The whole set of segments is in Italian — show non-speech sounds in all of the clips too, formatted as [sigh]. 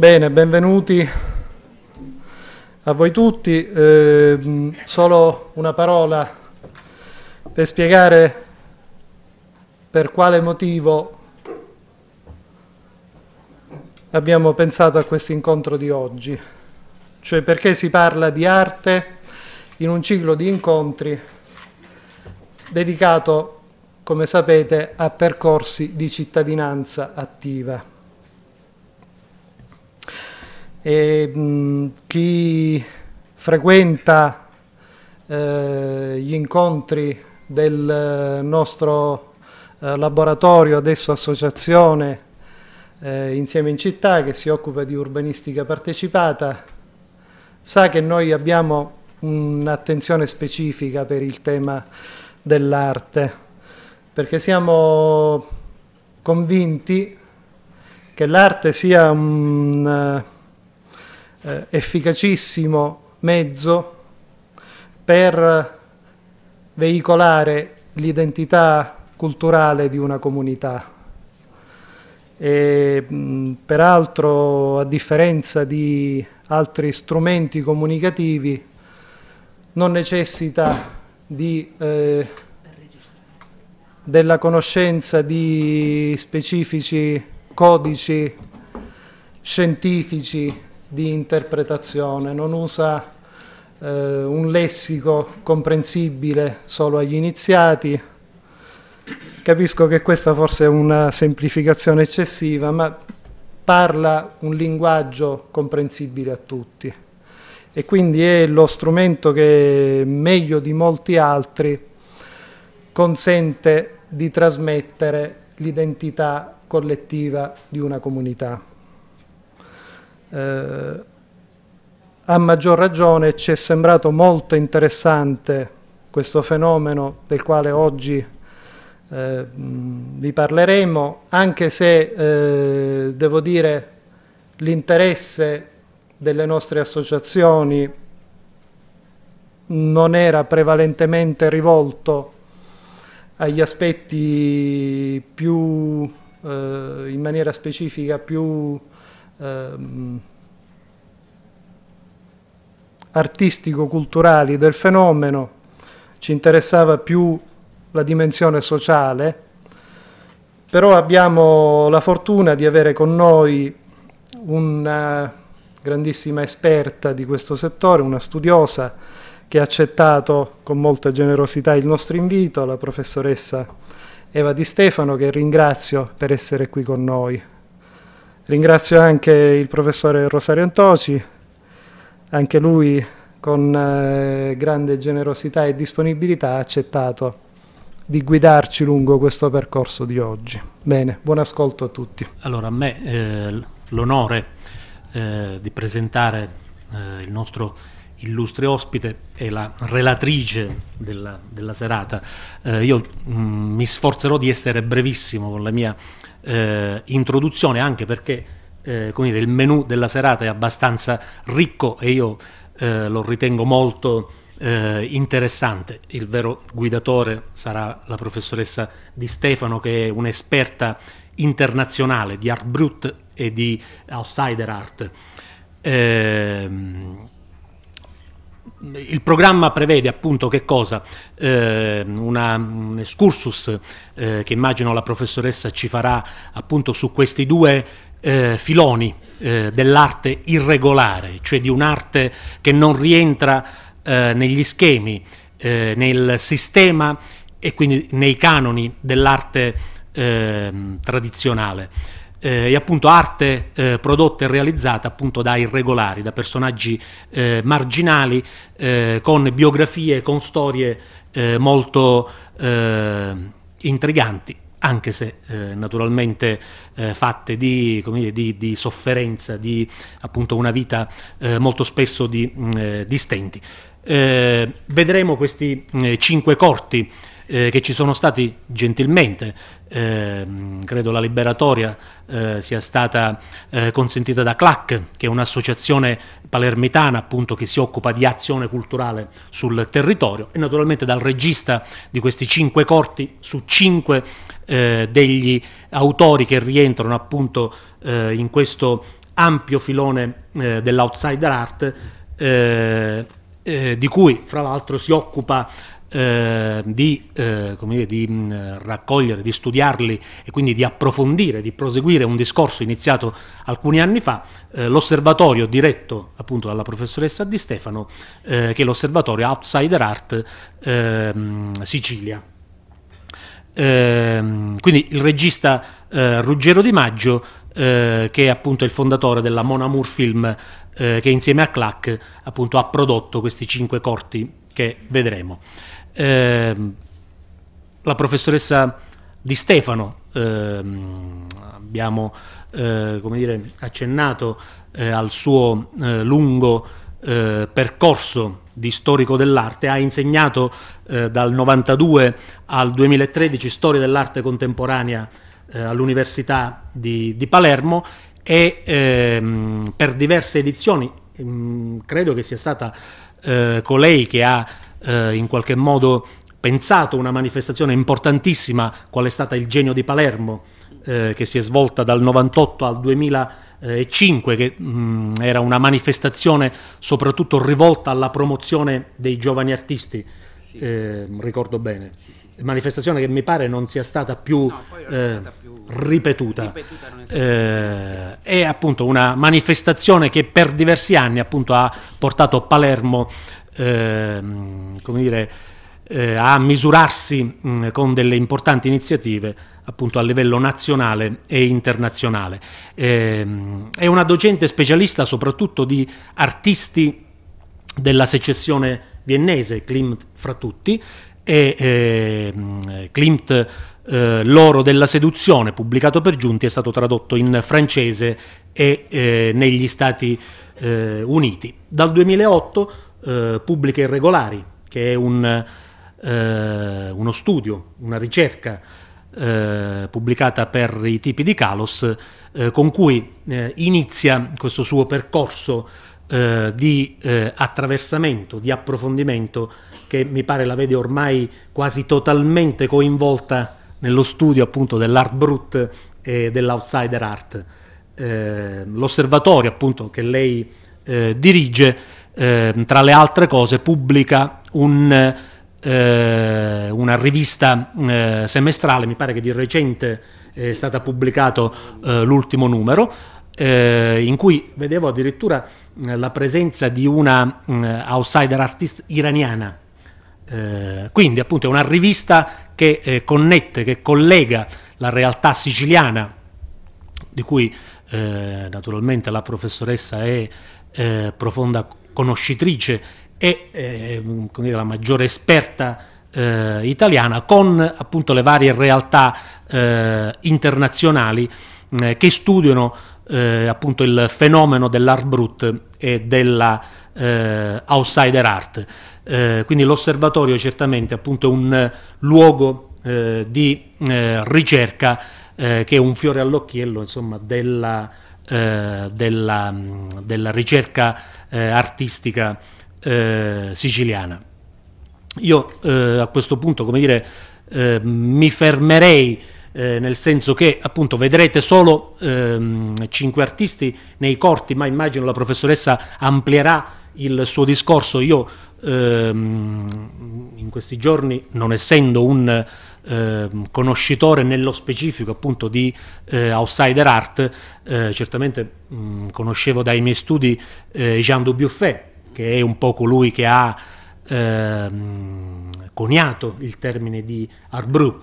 Bene, benvenuti a voi tutti. Eh, solo una parola per spiegare per quale motivo abbiamo pensato a questo incontro di oggi, cioè perché si parla di arte in un ciclo di incontri dedicato, come sapete, a percorsi di cittadinanza attiva. E, mh, mm, chi frequenta eh, gli incontri del eh, nostro eh, laboratorio, adesso associazione eh, Insieme in Città, che si occupa di urbanistica partecipata, sa che noi abbiamo un'attenzione specifica per il tema dell'arte, perché siamo convinti che l'arte sia un... Uh, eh, efficacissimo mezzo per veicolare l'identità culturale di una comunità. E, mh, peraltro, a differenza di altri strumenti comunicativi, non necessita di, eh, della conoscenza di specifici codici scientifici di interpretazione, non usa eh, un lessico comprensibile solo agli iniziati. Capisco che questa forse è una semplificazione eccessiva, ma parla un linguaggio comprensibile a tutti e quindi è lo strumento che meglio di molti altri consente di trasmettere l'identità collettiva di una comunità eh, a maggior ragione ci è sembrato molto interessante questo fenomeno del quale oggi eh, vi parleremo, anche se eh, devo dire l'interesse delle nostre associazioni non era prevalentemente rivolto agli aspetti più eh, in maniera specifica più ehm, artistico-culturali del fenomeno, ci interessava più la dimensione sociale, però abbiamo la fortuna di avere con noi una grandissima esperta di questo settore, una studiosa che ha accettato con molta generosità il nostro invito, la professoressa Eva Di Stefano, che ringrazio per essere qui con noi. Ringrazio anche il professore Rosario Antoci, anche lui con eh, grande generosità e disponibilità ha accettato di guidarci lungo questo percorso di oggi. Bene, buon ascolto a tutti. Allora, a me eh, l'onore eh, di presentare eh, il nostro illustre ospite e la relatrice della, della serata. Eh, io mh, mm, mi sforzerò di essere brevissimo con la mia eh, introduzione, anche perché eh, dire, il menù della serata è abbastanza ricco e io eh, lo ritengo molto eh, interessante. Il vero guidatore sarà la professoressa Di Stefano, che è un'esperta internazionale di art brut e di outsider art. Ehm, il programma prevede appunto che cosa? Eh, una, un excursus eh, che immagino la professoressa ci farà appunto su questi due eh, filoni eh, dell'arte irregolare, cioè di un'arte che non rientra eh, negli schemi, eh, nel sistema e quindi nei canoni dell'arte ehm, tradizionale eh, è appunto arte eh, prodotta e realizzata appunto da irregolari, da personaggi eh, marginali, eh, con biografie, con storie eh, molto eh, intriganti anche se eh, naturalmente eh, fatte di, dire, di, di, sofferenza, di appunto una vita eh, molto spesso di, mh, mm, di stenti. vedremo questi cinque corti eh, che ci sono stati gentilmente, eh, credo la liberatoria eh, sia stata eh, consentita da CLAC, che è un'associazione palermitana appunto che si occupa di azione culturale sul territorio e naturalmente dal regista di questi cinque corti su cinque eh, degli autori che rientrano appunto eh, in questo ampio filone dell'outsider art eh, eh, di cui fra l'altro si occupa eh, di, eh, dire, di mm, raccogliere, di studiarli e quindi di approfondire, di proseguire un discorso iniziato alcuni anni fa, eh, l'osservatorio diretto appunto dalla professoressa Di Stefano, eh, che è l'osservatorio Outsider Art ehm, Sicilia. Ehm, quindi il regista eh, Ruggero Di Maggio, che è appunto il fondatore della Mona Moore Film, che insieme a Clack appunto ha prodotto questi cinque corti che vedremo. Ehm, la professoressa Di Stefano, eh, abbiamo eh, dire, accennato eh, al suo eh, lungo eh, percorso di storico dell'arte, ha insegnato dal 92 al 2013 storia dell'arte contemporanea all'Università di, di, Palermo e ehm, per diverse edizioni, mh, mm, credo che sia stata colei che ha eh, in qualche modo pensato una manifestazione importantissima qual è stata il Genio di Palermo eh, che si è svolta dal 98 al 2005 che mh, mm, era una manifestazione soprattutto rivolta alla promozione dei giovani artisti sì. eh, ricordo bene sì, sì, manifestazione che mi pare non sia stata più, no, eh, stata più ripetuta, ripetuta eh, stata è appunto una manifestazione che per diversi anni appunto, ha portato Palermo Ehm, come dire, eh, a misurarsi mh, con delle importanti iniziative appunto a livello nazionale e internazionale. Ehm, è una docente specialista soprattutto di artisti della secessione viennese, Klimt fra tutti, e eh, Klimt eh, L'oro della seduzione, pubblicato per Giunti, è stato tradotto in francese e eh, negli Stati eh, Uniti. Dal 2008 eh, pubbliche irregolari, che è un, eh, uno studio, una ricerca eh, pubblicata per i tipi di Kalos, eh, con cui eh, inizia questo suo percorso di attraversamento, di approfondimento, che mi pare la vede ormai quasi totalmente coinvolta nello studio appunto dell'art brut e dell'outsider art. Eh, l'osservatorio appunto che lei eh, dirige Ehm, tra le altre cose pubblica un, eh, una rivista eh, semestrale, mi pare che di recente eh, è stato pubblicato eh, l'ultimo numero, eh, in cui vedevo addirittura la presenza di una outsider artist iraniana. quindi appunto è una rivista che connette, che collega la realtà siciliana, di cui naturalmente la professoressa è eh, profonda, conoscitrice e eh, dire, la maggiore esperta eh, italiana con appunto le varie realtà eh, internazionali mm, eh, che studiano eh, appunto il fenomeno dell'art brut e della eh, outsider art. quindi l'osservatorio certamente appunto, è un luogo di ricerca che è un fiore all'occhiello insomma, della eh, della, della, ricerca eh, artistica eh, siciliana. Io eh, a questo punto, come dire, eh, mi fermerei eh, nel senso che appunto vedrete solo ehm, cinque artisti nei corti, ma immagino la professoressa amplierà il suo discorso. Io ehm, in questi giorni, non essendo un Ehm, conoscitore nello specifico appunto di eh, outsider art, eh, certamente mh, mm, conoscevo dai miei studi eh, Jean Dubuffet, che è un po' colui che ha ehm, coniato il termine di art brew.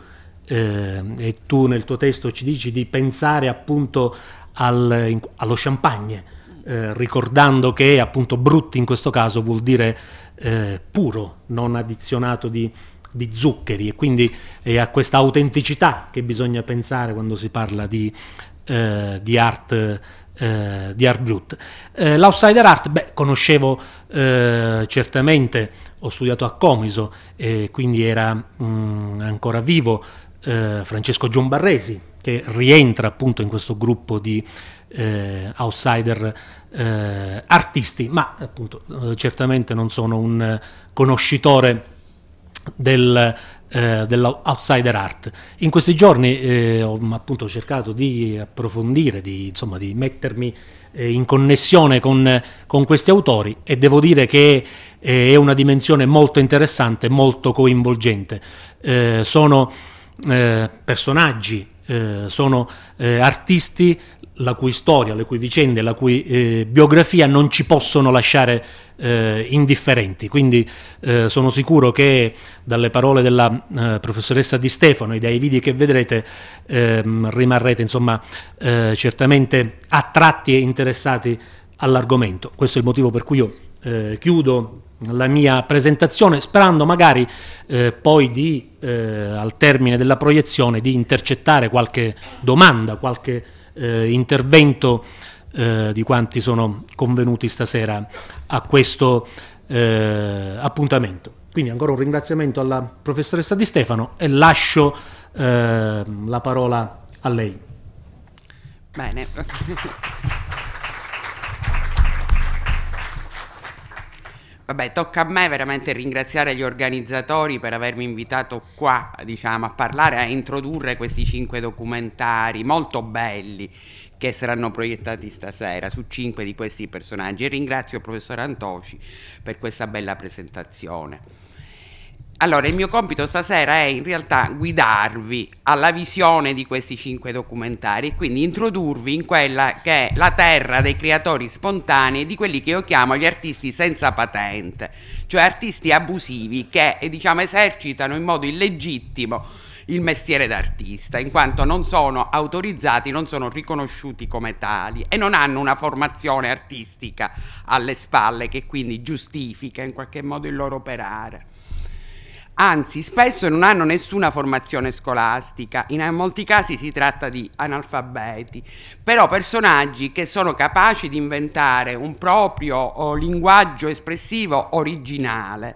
Ehm, e tu nel tuo testo ci dici di pensare appunto al, in, allo champagne, eh, ricordando che appunto brut in questo caso vuol dire eh, puro, non addizionato di, di zuccheri e quindi è a questa autenticità che bisogna pensare quando si parla di, eh, di art. Eh, di Art Brut. Eh, L'outsider art, beh, conoscevo eh, certamente, ho studiato a Comiso, quindi era mh, mm, ancora vivo eh, Francesco Giombarresi, che rientra appunto in questo gruppo di eh, outsider eh, artisti, ma appunto eh, certamente non sono un conoscitore del, eh, dell'outsider art. In questi giorni eh, ho appunto cercato di approfondire, di, insomma, di mettermi eh, in connessione con, con, questi autori e devo dire che eh, è una dimensione molto interessante, molto coinvolgente. Eh, sono eh, personaggi, sono artisti la cui storia, le cui vicende, la cui eh, biografia non ci possono lasciare eh, indifferenti. Quindi eh, sono sicuro che dalle parole della eh, professoressa Di Stefano e dai video che vedrete ehm, rimarrete insomma, eh, certamente attratti e interessati all'argomento. Questo è il motivo per cui io eh, chiudo la mia presentazione sperando magari eh, poi di, eh, al termine della proiezione di intercettare qualche domanda, qualche eh, intervento eh, di quanti sono convenuti stasera a questo eh, appuntamento. Quindi ancora un ringraziamento alla professoressa Di Stefano e lascio eh, la parola a lei. Bene. Vabbè, tocca a me veramente ringraziare gli organizzatori per avermi invitato qua, diciamo, a parlare, a introdurre questi cinque documentari molto belli che saranno proiettati stasera su cinque di questi personaggi e ringrazio il professor Antoci per questa bella presentazione. Allora, il mio compito stasera è in realtà guidarvi alla visione di questi cinque documentari e quindi introdurvi in quella che è la terra dei creatori spontanei e di quelli che io chiamo gli artisti senza patente, cioè artisti abusivi che eh, diciamo, esercitano in modo illegittimo il mestiere d'artista, in quanto non sono autorizzati, non sono riconosciuti come tali e non hanno una formazione artistica alle spalle che quindi giustifica in qualche modo il loro operare anzi spesso non hanno nessuna formazione scolastica, in molti casi si tratta di analfabeti, però personaggi che sono capaci di inventare un proprio linguaggio espressivo originale.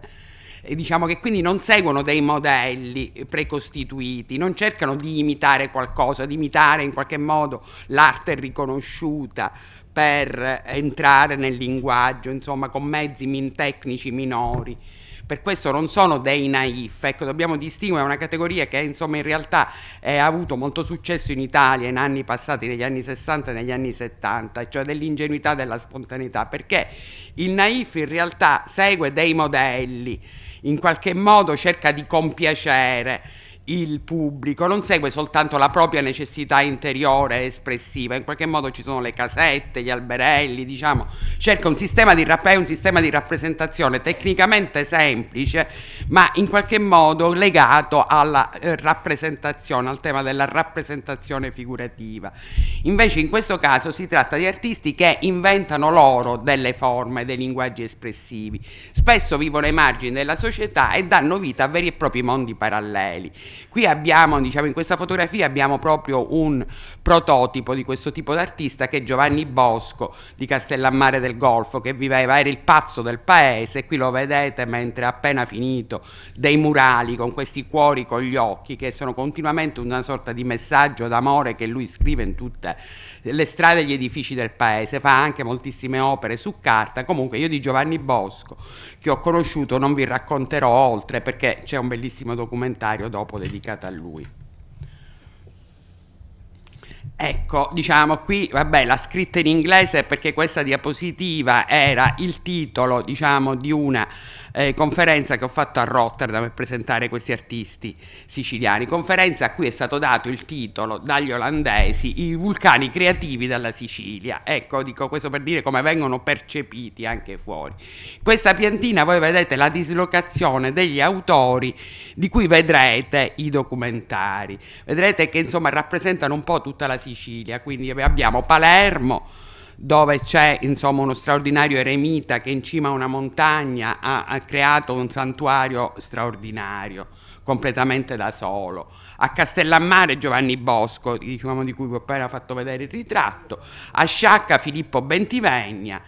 E diciamo che quindi non seguono dei modelli precostituiti, non cercano di imitare qualcosa, di imitare in qualche modo l'arte riconosciuta per entrare nel linguaggio, insomma con mezzi min tecnici minori per questo non sono dei naif, ecco, dobbiamo distinguere una categoria che insomma in realtà eh, ha avuto molto successo in Italia in anni passati, negli anni 60 e negli anni 70, cioè dell'ingenuità e della spontaneità, perché il naif in realtà segue dei modelli, in qualche modo cerca di compiacere, il pubblico, non segue soltanto la propria necessità interiore espressiva, in qualche modo ci sono le casette, gli alberelli, diciamo, cerca un sistema di, rapp- un sistema di rappresentazione tecnicamente semplice, ma in qualche modo legato alla eh, rappresentazione, al tema della rappresentazione figurativa. Invece in questo caso si tratta di artisti che inventano loro delle forme, dei linguaggi espressivi, spesso vivono ai margini della società e danno vita a veri e propri mondi paralleli. Qui abbiamo, diciamo, in questa fotografia abbiamo proprio un prototipo di questo tipo d'artista che è Giovanni Bosco di Castellammare del Golfo, che viveva, era il pazzo del paese, qui lo vedete mentre ha appena finito dei murali con questi cuori con gli occhi che sono continuamente una sorta di messaggio d'amore che lui scrive in tutte le le strade e gli edifici del paese, fa anche moltissime opere su carta, comunque io di Giovanni Bosco, che ho conosciuto, non vi racconterò oltre perché c'è un bellissimo documentario dopo dedicato a lui. Ecco, diciamo qui, vabbè, la scritta in inglese perché questa diapositiva era il titolo, diciamo, di una eh, conferenza che ho fatto a Rotterdam per presentare questi artisti siciliani, conferenza a cui è stato dato il titolo dagli olandesi I vulcani creativi della Sicilia. Ecco, dico questo per dire come vengono percepiti anche fuori. Questa piantina voi vedete la dislocazione degli autori di cui vedrete i documentari. Vedrete che insomma rappresentano un po' tutta la Sicilia, quindi abbiamo Palermo dove c'è insomma uno straordinario eremita che in cima a una montagna ha, ha creato un santuario straordinario completamente da solo. A Castellammare Giovanni Bosco, diciamo, di cui vi ho appena fatto vedere il ritratto, a Sciacca Filippo Bentivegna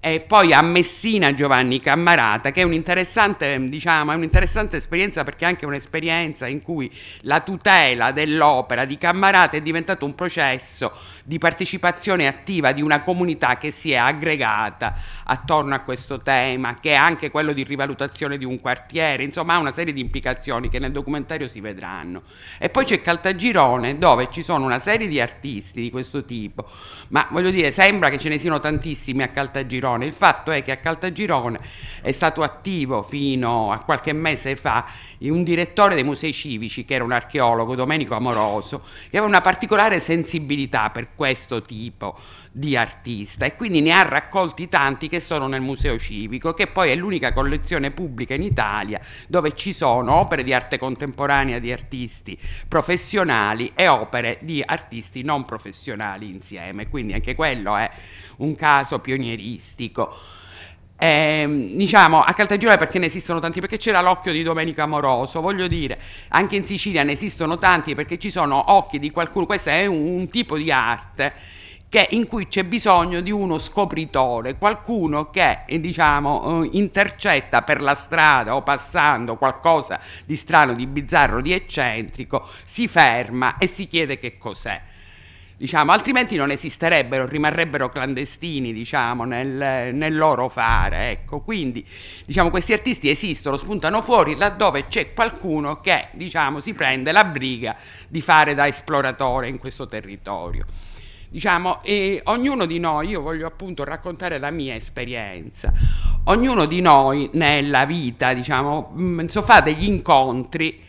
e poi a Messina Giovanni Cammarata, che è un'interessante, diciamo, un'interessante esperienza perché è anche un'esperienza in cui la tutela dell'opera di Cammarata è diventato un processo di partecipazione attiva di una comunità che si è aggregata attorno a questo tema, che è anche quello di rivalutazione di un quartiere, insomma ha una serie di implicazioni che nel documentario si vedranno. E poi c'è Caltagirone dove ci sono una serie di artisti di questo tipo, ma voglio dire sembra che ce ne siano tantissimi a Caltagirone, il fatto è che a Caltagirone è stato attivo fino a qualche mese fa un direttore dei musei civici che era un archeologo, Domenico Amoroso, che aveva una particolare sensibilità per questo tipo di artista e quindi ne ha raccolti tanti che sono nel Museo Civico, che poi è l'unica collezione pubblica in Italia dove ci sono opere di arte contemporanea di artisti professionali e opere di artisti non professionali insieme, quindi anche quello è un caso pionieristico. Eh, diciamo a Caltagirone perché ne esistono tanti perché c'era l'occhio di Domenico Amoroso voglio dire anche in Sicilia ne esistono tanti perché ci sono occhi di qualcuno questo è un, un tipo di arte che, in cui c'è bisogno di uno scopritore, qualcuno che eh, diciamo, eh, intercetta per la strada o passando qualcosa di strano, di bizzarro, di eccentrico, si ferma e si chiede che cos'è diciamo, altrimenti non esisterebbero, rimarrebbero clandestini, diciamo, nel, nel, loro fare, ecco. Quindi, diciamo, questi artisti esistono, spuntano fuori laddove c'è qualcuno che, diciamo, si prende la briga di fare da esploratore in questo territorio. Diciamo, e ognuno di noi, io voglio appunto raccontare la mia esperienza, ognuno di noi nella vita, diciamo, mh, mm, so, fa degli incontri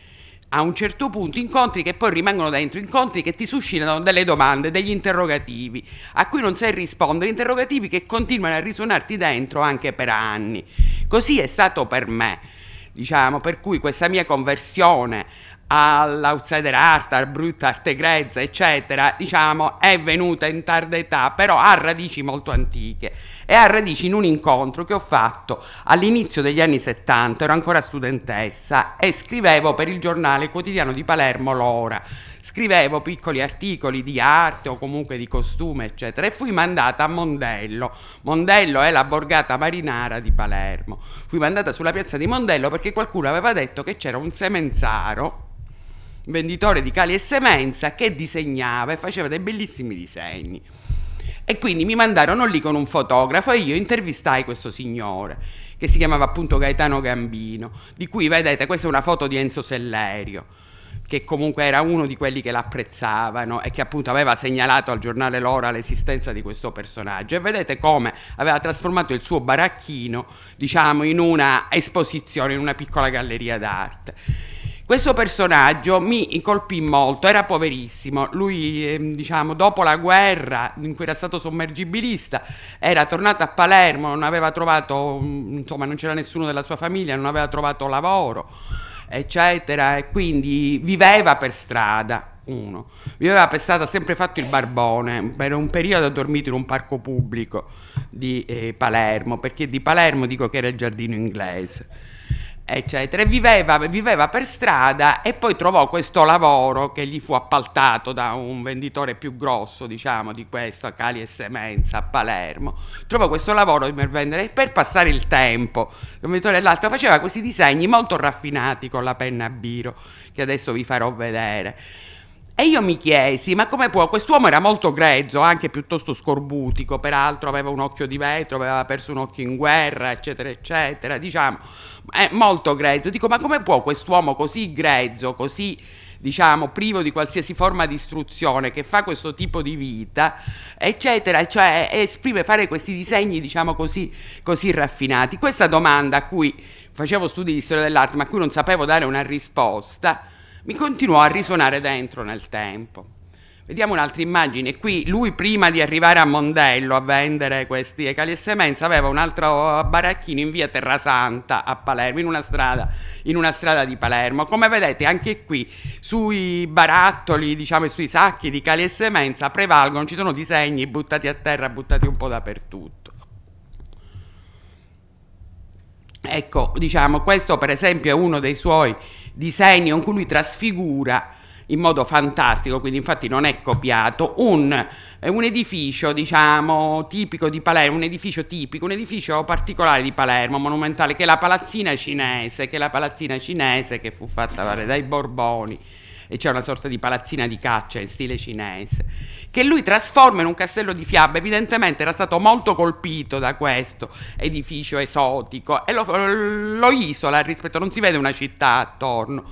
a un certo punto incontri che poi rimangono dentro, incontri che ti suscitano delle domande, degli interrogativi a cui non sai rispondere, interrogativi che continuano a risuonarti dentro anche per anni. Così è stato per me, diciamo, per cui questa mia conversione all'outsider art, al brutta arte grezza, eccetera, diciamo, è venuta in tarda età, però ha radici molto antiche e ha radici in un incontro che ho fatto all'inizio degli anni 70, ero ancora studentessa e scrivevo per il giornale quotidiano di Palermo L'Ora. Scrivevo piccoli articoli di arte o comunque di costume, eccetera, e fui mandata a Mondello. Mondello è la borgata marinara di Palermo. Fui mandata sulla piazza di Mondello perché qualcuno aveva detto che c'era un semenzaro venditore di cali e semenza che disegnava e faceva dei bellissimi disegni. E quindi mi mandarono lì con un fotografo e io intervistai questo signore, che si chiamava appunto Gaetano Gambino, di cui vedete questa è una foto di Enzo Sellerio, che comunque era uno di quelli che l'apprezzavano e che appunto aveva segnalato al giornale L'Ora l'esistenza di questo personaggio. E vedete come aveva trasformato il suo baracchino, diciamo, in una esposizione, in una piccola galleria d'arte. Questo personaggio mi colpì molto, era poverissimo, lui eh, diciamo dopo la guerra in cui era stato sommergibilista era tornato a Palermo, non aveva trovato, mm, insomma non c'era nessuno della sua famiglia, non aveva trovato lavoro eccetera e quindi viveva per strada uno. Viveva per strada, sempre fatto il barbone, per un periodo ha dormito in un parco pubblico di eh, Palermo, perché di Palermo dico che era il giardino inglese eccetera. E viveva, viveva, per strada e poi trovò questo lavoro che gli fu appaltato da un venditore più grosso, diciamo, di questo, a Cali e Semenza, a Palermo. Trovò questo lavoro per vendere, per passare il tempo. Un venditore dell'altro faceva questi disegni molto raffinati con la penna a biro, che adesso vi farò vedere. E io mi chiesi, ma come può? Quest'uomo era molto grezzo, anche piuttosto scorbutico, peraltro aveva un occhio di vetro, aveva perso un occhio in guerra, eccetera, eccetera, diciamo, è molto grezzo. Dico, ma come può quest'uomo così grezzo, così diciamo, privo di qualsiasi forma di istruzione, che fa questo tipo di vita, eccetera, cioè esprime fare questi disegni, diciamo così, così raffinati. Questa domanda a cui facevo studi di storia dell'arte, ma a cui non sapevo dare una risposta, mi continuò a risuonare dentro nel tempo. Vediamo un'altra immagine. Qui lui prima di arrivare a Mondello a vendere questi ecali e semenza aveva un altro baracchino in via Terrasanta a Palermo, in una, strada, in una strada, di Palermo. Come vedete anche qui sui barattoli, diciamo, sui sacchi di cali e semenza prevalgono, ci sono disegni buttati a terra, buttati un po' dappertutto. Ecco, diciamo, questo per esempio è uno dei suoi disegno in cui lui trasfigura in modo fantastico, quindi infatti non è copiato, un, eh, un, edificio diciamo tipico di Palermo, un edificio tipico, un edificio particolare di Palermo, monumentale, che è la palazzina cinese, che è la palazzina cinese che fu fatta dai Borboni e c'è una sorta di palazzina di caccia in stile cinese, che lui trasforma in un castello di fiabe. Evidentemente era stato molto colpito da questo edificio esotico e lo, lo isola rispetto, non si vede una città attorno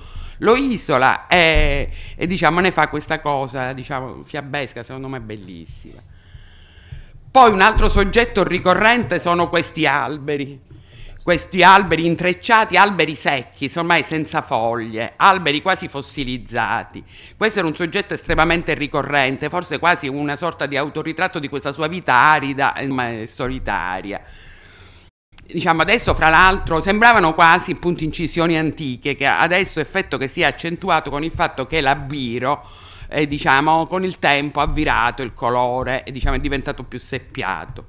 lo isola e, e diciamo, ne fa questa cosa diciamo, fiabesca, secondo me bellissima. Poi un altro soggetto ricorrente sono questi alberi, questi alberi intrecciati, alberi secchi, ormai senza foglie, alberi quasi fossilizzati. Questo era un soggetto estremamente ricorrente, forse quasi una sorta di autoritratto di questa sua vita arida e solitaria diciamo adesso fra l'altro sembravano quasi appunto incisioni antiche che adesso effetto che si è accentuato con il fatto che l'abbiro eh, diciamo con il tempo ha virato il colore e diciamo è diventato più seppiato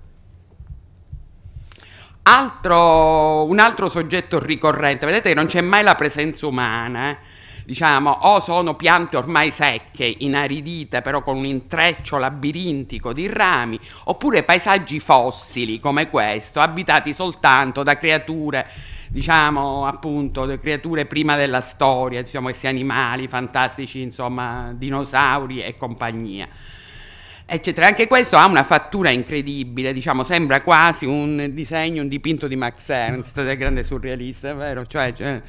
Altro, un altro soggetto ricorrente, vedete che non c'è mai la presenza umana, eh? diciamo, o sono piante ormai secche, inaridite, però con un intreccio labirintico di rami, oppure paesaggi fossili come questo, abitati soltanto da creature, diciamo, appunto, da creature prima della storia, diciamo, questi animali fantastici, insomma, dinosauri e compagnia eccetera. Anche questo ha una fattura incredibile, diciamo, sembra quasi un disegno, un dipinto di Max Ernst, del grande surrealista, è vero? Cioè, cioè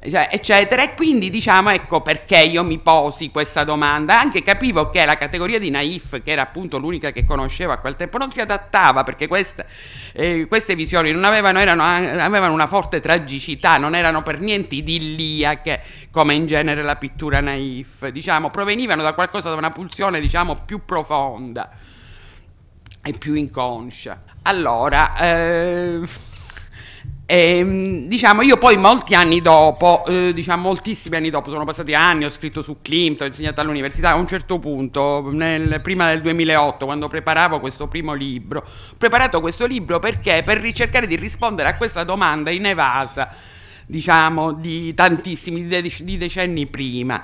cioè, eccetera. E quindi diciamo ecco perché io mi posi questa domanda. Anche capivo che la categoria di naif, che era appunto l'unica che conoscevo a quel tempo, non si adattava perché queste, eh, queste visioni non avevano, erano, avevano, una forte tragicità, non erano per niente idilliache come in genere la pittura naif, diciamo, provenivano da qualcosa, da una pulsione diciamo più profonda e più inconscia. Allora, eh e, ehm, diciamo, io poi molti anni dopo, eh, diciamo moltissimi anni dopo, sono passati anni, ho scritto su Klimt, ho insegnato all'università, a un certo punto, nel, prima del 2008, quando preparavo questo primo libro, ho preparato questo libro perché per ricercare di rispondere a questa domanda inevasa, diciamo, di tantissimi, di, de- di decenni prima.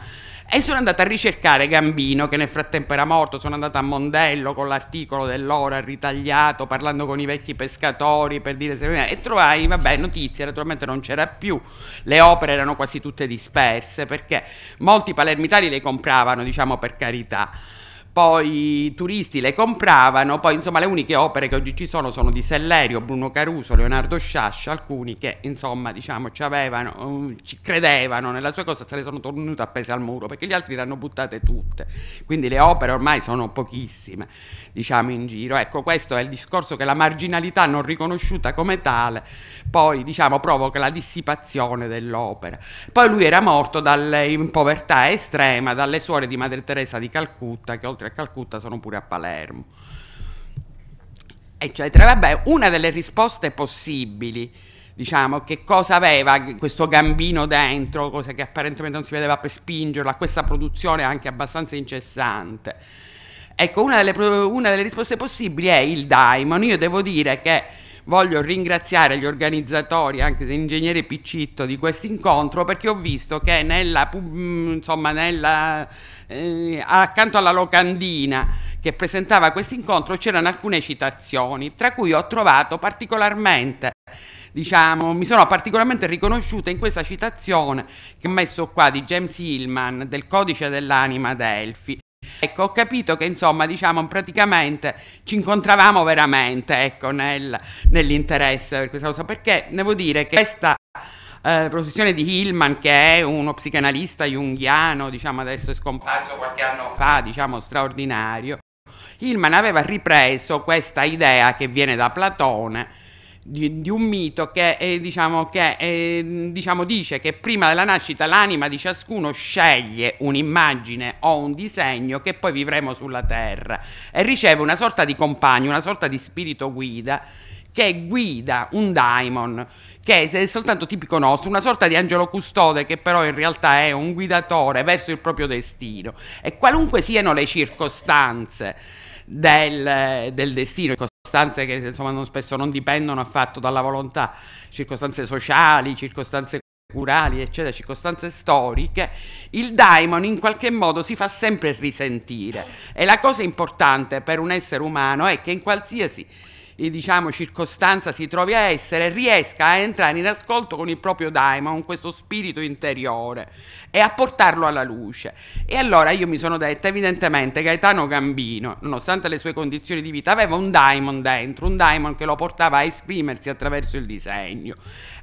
E sono andata a ricercare Gambino, che nel frattempo era morto, sono andata a Mondello con l'articolo dell'ora ritagliato, parlando con i vecchi pescatori per dire se... E trovai, vabbè, notizie, naturalmente non c'era più, le opere erano quasi tutte disperse, perché molti palermitani le compravano, diciamo per carità poi i turisti le compravano, poi insomma le uniche opere che oggi ci sono sono di Sellerio, Bruno Caruso, Leonardo Sciascia, alcuni che insomma diciamo ci avevano, uh, ci credevano nella sua cosa, se le sono tornate appese al muro perché gli altri le hanno buttate tutte, quindi le opere ormai sono pochissime diciamo in giro, ecco questo è il discorso che la marginalità non riconosciuta come tale poi diciamo provoca la dissipazione dell'opera, poi lui era morto dalle, in povertà estrema dalle suore di Madre Teresa di Calcutta che oltre oltre a Calcutta sono pure a Palermo. Eccetera. Vabbè, una delle risposte possibili, diciamo, che cosa aveva questo gambino dentro, cosa che apparentemente non si vedeva per spingerlo, a questa produzione anche abbastanza incessante. Ecco, una delle, una delle risposte possibili è il daimon. Io devo dire che voglio ringraziare gli organizzatori, anche l'ingegnere Piccitto, di questo incontro perché ho visto che nella, mm, insomma, nella, eh, accanto alla locandina che presentava questo incontro c'erano alcune citazioni, tra cui ho trovato particolarmente diciamo, mi sono particolarmente riconosciuta in questa citazione che ho messo qua di James Hillman del Codice dell'Anima Delphi, Ecco, ho capito che insomma, diciamo, praticamente ci incontravamo veramente, ecco, nel, nell'interesse per questa cosa, perché devo dire che questa eh, posizione di Hillman, che è uno psicanalista junghiano, diciamo, adesso è scomparso qualche anno fa, diciamo, straordinario, Hillman aveva ripreso questa idea che viene da Platone, di, di, un mito che, eh, diciamo, che eh, diciamo, dice che prima della nascita l'anima di ciascuno sceglie un'immagine o un disegno che poi vivremo sulla terra e riceve una sorta di compagno, una sorta di spirito guida che guida un daimon che è soltanto tipico nostro, una sorta di angelo custode che però in realtà è un guidatore verso il proprio destino e qualunque siano le circostanze del, del destino, circostanze che insomma, non, spesso non dipendono affatto dalla volontà, circostanze sociali, circostanze curali, eccetera, circostanze storiche, il daimon in qualche modo si fa sempre risentire. E la cosa importante per un essere umano è che in qualsiasi diciamo, circostanza si trovi a essere, riesca a entrare in ascolto con il proprio daimon, questo spirito interiore, e a portarlo alla luce. E allora io mi sono detta, evidentemente Gaetano Gambino, nonostante le sue condizioni di vita, aveva un daimon dentro, un daimon che lo portava a esprimersi attraverso il disegno,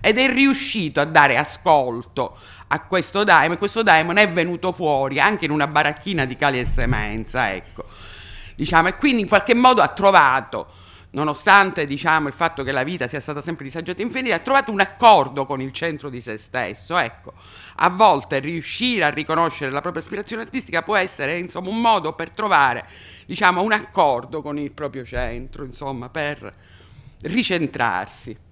ed è riuscito a dare ascolto a questo daimon, questo daimon è venuto fuori anche in una baracchina di cali e semenza, ecco. Diciamo, e quindi in qualche modo ha trovato nonostante diciamo, il fatto che la vita sia stata sempre di disagiata infinita, ha trovato un accordo con il centro di se stesso. Ecco, a volte riuscire a riconoscere la propria ispirazione artistica può essere insomma, un modo per trovare diciamo, un accordo con il proprio centro, insomma, per ricentrarsi.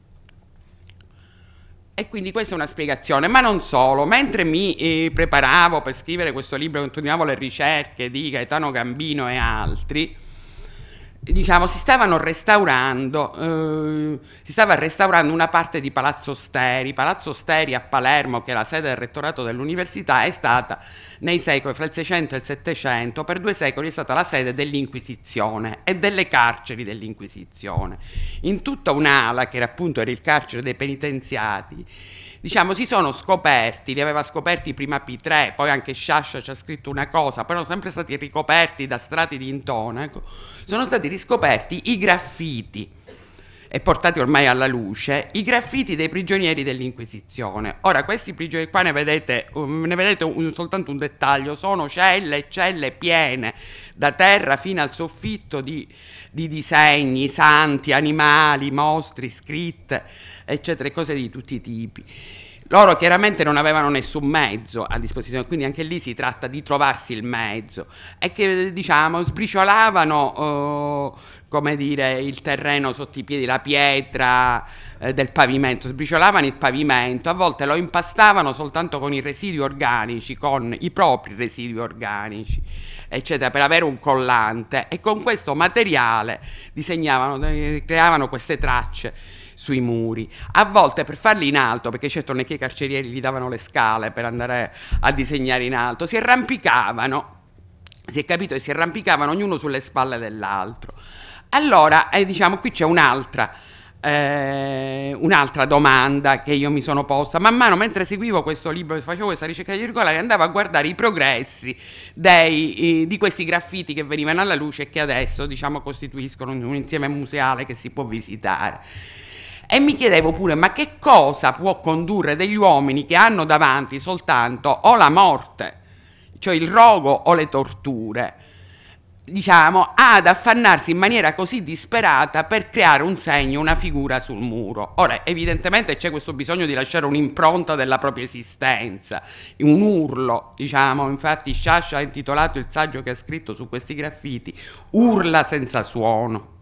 E quindi questa è una spiegazione, ma non solo. Mentre mi eh, preparavo per scrivere questo libro, continuavo le ricerche di Gaetano Gambino e altri, diciamo, si stavano restaurando, eh, si stava restaurando una parte di Palazzo Steri. Palazzo Steri a Palermo, che è la sede del rettorato dell'università, è stata nei secoli, fra il 600 e il 700, per due secoli è stata la sede dell'Inquisizione e delle carceri dell'Inquisizione. In tutta un'ala, che era appunto era il carcere dei penitenziati, diciamo, si sono scoperti, li aveva scoperti prima P3, poi anche Sciascia ci ha scritto una cosa, però sempre stati ricoperti da strati di intonaco, ecco. sono stati riscoperti i graffiti e portati ormai alla luce, i graffiti dei prigionieri dell'Inquisizione. Ora, questi prigionieri qua ne vedete, um, ne vedete un, soltanto un dettaglio, sono celle e celle piene, da terra fino al soffitto, di, di disegni, santi, animali, mostri, scritte, eccetera, cose di tutti i tipi. Loro chiaramente non avevano nessun mezzo a disposizione, quindi anche lì si tratta di trovarsi il mezzo e che diciamo sbriciolavano eh, come dire il terreno sotto i piedi, la pietra eh, del pavimento, sbriciolavano il pavimento, a volte lo impastavano soltanto con i residui organici, con i propri residui organici, eccetera, per avere un collante e con questo materiale disegnavano, eh, creavano queste tracce sui muri, a volte per farli in alto, perché certo non è che i carcerieri gli davano le scale per andare a disegnare in alto, si arrampicavano, si è capito, e si arrampicavano ognuno sulle spalle dell'altro. Allora, eh, diciamo, qui c'è un'altra. Eh, un'altra domanda che io mi sono posta man mano mentre seguivo questo libro e facevo questa ricerca di circolare andavo a guardare i progressi dei, eh, di questi graffiti che venivano alla luce e che adesso diciamo costituiscono un, un insieme museale che si può visitare e mi chiedevo pure, ma che cosa può condurre degli uomini che hanno davanti soltanto o la morte, cioè il rogo o le torture, diciamo, ad affannarsi in maniera così disperata per creare un segno, una figura sul muro. Ora, evidentemente c'è questo bisogno di lasciare un'impronta della propria esistenza, un urlo, diciamo, infatti Sciascia ha intitolato il saggio che ha scritto su questi graffiti, Urla senza suono.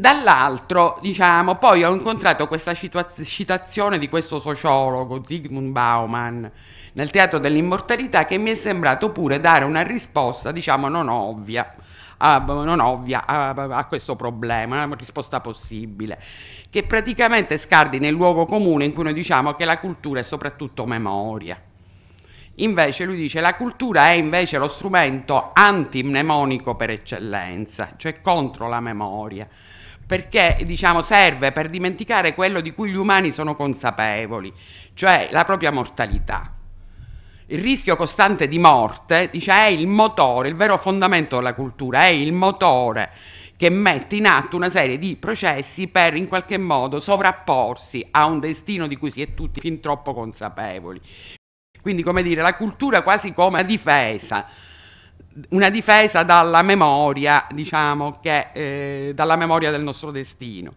Dall'altro, diciamo, poi ho incontrato questa citazione di questo sociologo, Zygmunt Bauman, nel Teatro dell'Immortalità, che mi è sembrato pure dare una risposta, diciamo, non ovvia. A, non ovvia a, a, questo problema, una risposta possibile, che praticamente scardi nel luogo comune in cui noi diciamo che la cultura è soprattutto memoria. Invece lui dice la cultura è invece lo strumento antimnemonico per eccellenza, cioè contro la memoria perché diciamo, serve per dimenticare quello di cui gli umani sono consapevoli, cioè la propria mortalità. Il rischio costante di morte dice, è il motore, il vero fondamento della cultura, è il motore che mette in atto una serie di processi per in qualche modo sovrapporsi a un destino di cui si è tutti fin troppo consapevoli. Quindi, come dire, la cultura quasi come difesa una difesa dalla memoria, diciamo, che, eh, dalla memoria del nostro destino.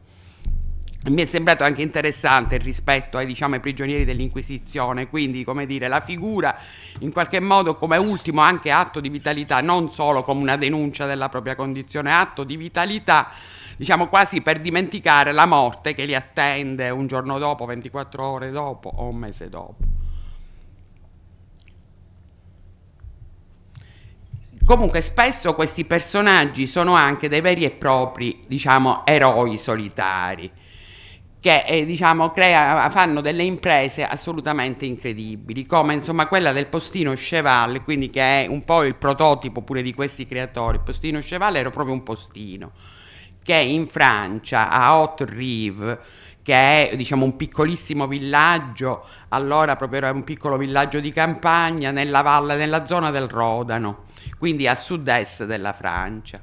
Mi è sembrato anche interessante rispetto ai, diciamo, ai prigionieri dell'Inquisizione, quindi come dire, la figura in qualche modo come ultimo anche atto di vitalità, non solo come una denuncia della propria condizione, atto di vitalità, diciamo quasi per dimenticare la morte che li attende un giorno dopo, 24 ore dopo o un mese dopo. Comunque spesso questi personaggi sono anche dei veri e propri, diciamo, eroi solitari che eh, diciamo, crea, fanno delle imprese assolutamente incredibili, come insomma, quella del postino Cheval, quindi che è un po' il prototipo pure di questi creatori. Il postino Cheval era proprio un postino che in Francia a Haute Rive che è diciamo, un piccolissimo villaggio, allora proprio era un piccolo villaggio di campagna nella valle, nella zona del Rodano quindi a sud-est della Francia,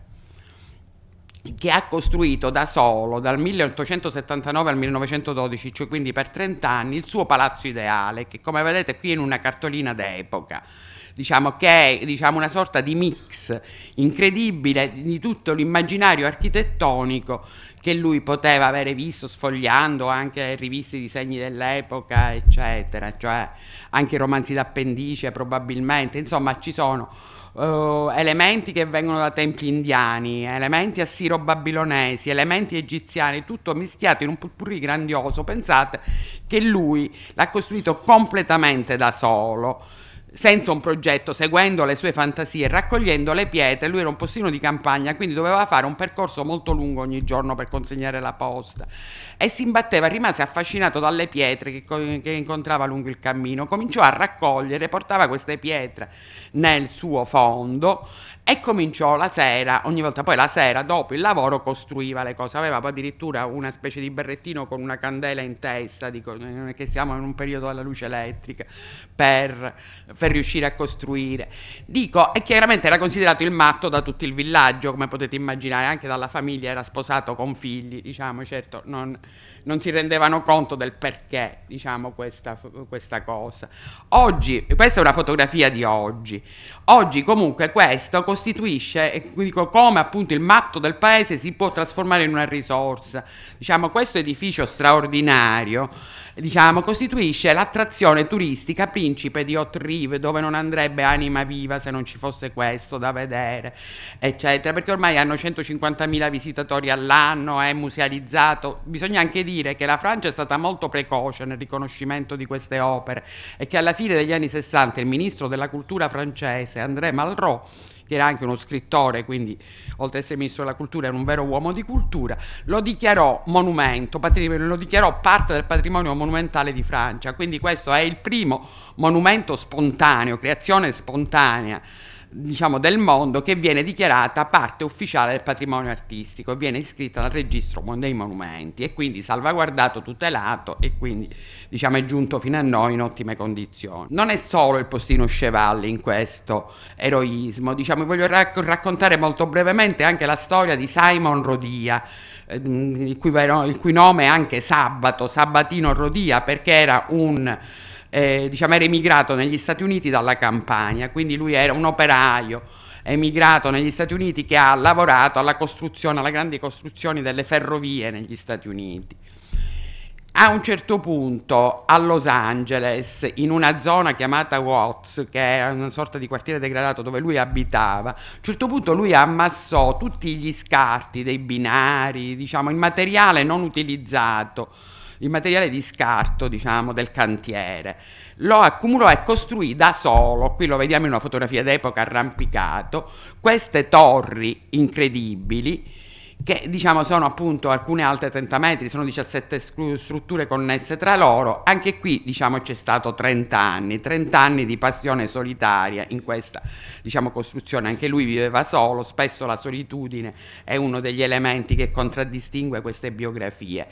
che ha costruito da solo dal 1879 al 1912, cioè quindi per 30 anni, il suo palazzo ideale, che come vedete qui in una cartolina d'epoca. Diciamo che è diciamo, una sorta di mix incredibile di tutto l'immaginario architettonico che lui poteva avere visto sfogliando anche riviste di segni dell'epoca, eccetera, cioè anche romanzi d'appendice probabilmente, insomma ci sono uh, elementi che vengono da templi indiani, elementi assiro-babilonesi, elementi egiziani, tutto mischiato in un purpurri grandioso. Pensate che lui l'ha costruito completamente da solo senza un progetto, seguendo le sue fantasie, raccogliendo le pietre, lui era un postino di campagna, quindi doveva fare un percorso molto lungo ogni giorno per consegnare la posta e si imbatteva, rimase affascinato dalle pietre che, che incontrava lungo il cammino, cominciò a raccogliere, portava queste pietre nel suo fondo e cominciò la sera, ogni volta poi la sera dopo il lavoro costruiva le cose, aveva addirittura una specie di berrettino con una candela in testa, dico, eh, che siamo in un periodo alla luce elettrica, per, per riuscire a costruire. Dico, e chiaramente era considerato il matto da tutto il villaggio, come potete immaginare, anche dalla famiglia, era sposato con figli, diciamo, certo non non si rendevano conto del perché, diciamo, questa, questa, cosa. Oggi, questa è una fotografia di oggi, oggi comunque questo costituisce, e dico come appunto il matto del paese si può trasformare in una risorsa. Diciamo, questo edificio straordinario diciamo, costituisce l'attrazione turistica principe di Hot Rive, dove non andrebbe anima viva se non ci fosse questo da vedere, eccetera, perché ormai hanno 150.000 visitatori all'anno, è musealizzato. Bisogna anche dire che la Francia è stata molto precoce nel riconoscimento di queste opere e che alla fine degli anni 60 il ministro della cultura francese André Malraux che era anche uno scrittore, quindi oltre ad essere ministro della cultura era un vero uomo di cultura, lo dichiarò monumento, lo dichiarò parte del patrimonio monumentale di Francia, quindi questo è il primo monumento spontaneo, creazione spontanea diciamo, del mondo che viene dichiarata parte ufficiale del patrimonio artistico, e viene iscritta al registro dei monumenti e quindi salvaguardato, tutelato e quindi diciamo, è giunto fino a noi in ottime condizioni. Non è solo il postino Scevalli in questo eroismo, diciamo, voglio racc raccontare molto brevemente anche la storia di Simon Rodia, ehm, il, cui, il cui nome è anche Sabato, Sabatino Rodia, perché era un eh, diciamo, era emigrato negli Stati Uniti dalla Campania, quindi lui era un operaio emigrato negli Stati Uniti che ha lavorato alla costruzione, alla grande costruzione delle ferrovie negli Stati Uniti. A un certo punto a Los Angeles, in una zona chiamata Watts, che era una sorta di quartiere degradato dove lui abitava, a un certo punto lui ammassò tutti gli scarti dei binari, diciamo il materiale non utilizzato il materiale di scarto diciamo, del cantiere. Lo accumulò e costruì da solo, qui lo vediamo in una fotografia d'epoca arrampicato, queste torri incredibili che diciamo sono appunto alcune alte 30 metri, sono 17 strutture connesse tra loro, anche qui diciamo c'è stato 30 anni, 30 anni di passione solitaria in questa diciamo costruzione, anche lui viveva solo, spesso la solitudine è uno degli elementi che contraddistingue queste biografie.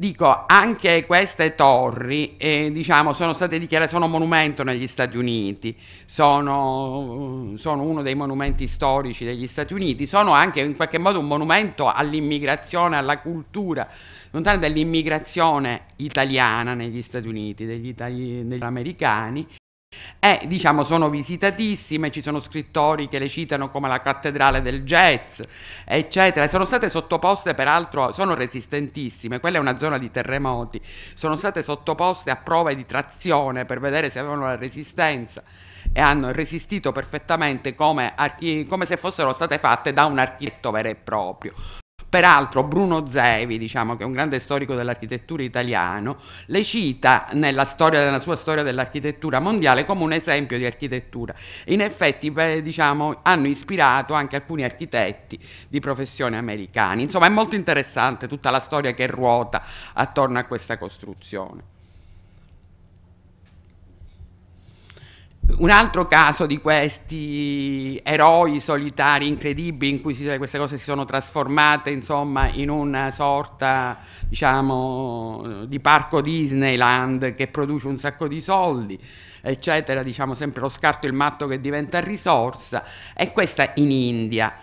Dico, anche queste torri, eh, diciamo, sono state dichiarate, sono monumento negli Stati Uniti, sono, sono, uno dei monumenti storici degli Stati Uniti, sono anche in qualche modo un monumento all'immigrazione, alla cultura, lontana tanto dell'immigrazione italiana negli Stati Uniti, degli, itali- degli americani. E eh, diciamo sono visitatissime, ci sono scrittori che le citano come la cattedrale del jazz, eccetera. E sono state sottoposte, peraltro, sono resistentissime, quella è una zona di terremoti, sono state sottoposte a prove di trazione per vedere se avevano la resistenza e hanno resistito perfettamente come, come se fossero state fatte da un architetto vero e proprio. Peraltro Bruno Zevi, diciamo, che è un grande storico dell'architettura italiano, le cita nella, storia, nella sua storia dell'architettura mondiale come un esempio di architettura. In effetti beh, diciamo, hanno ispirato anche alcuni architetti di professione americani. Insomma è molto interessante tutta la storia che ruota attorno a questa costruzione. Un altro caso di questi eroi solitari incredibili in cui si, queste cose si sono trasformate insomma, in una sorta diciamo, di parco Disneyland che produce un sacco di soldi, eccetera, diciamo sempre lo scarto e il matto che diventa risorsa, è questa in India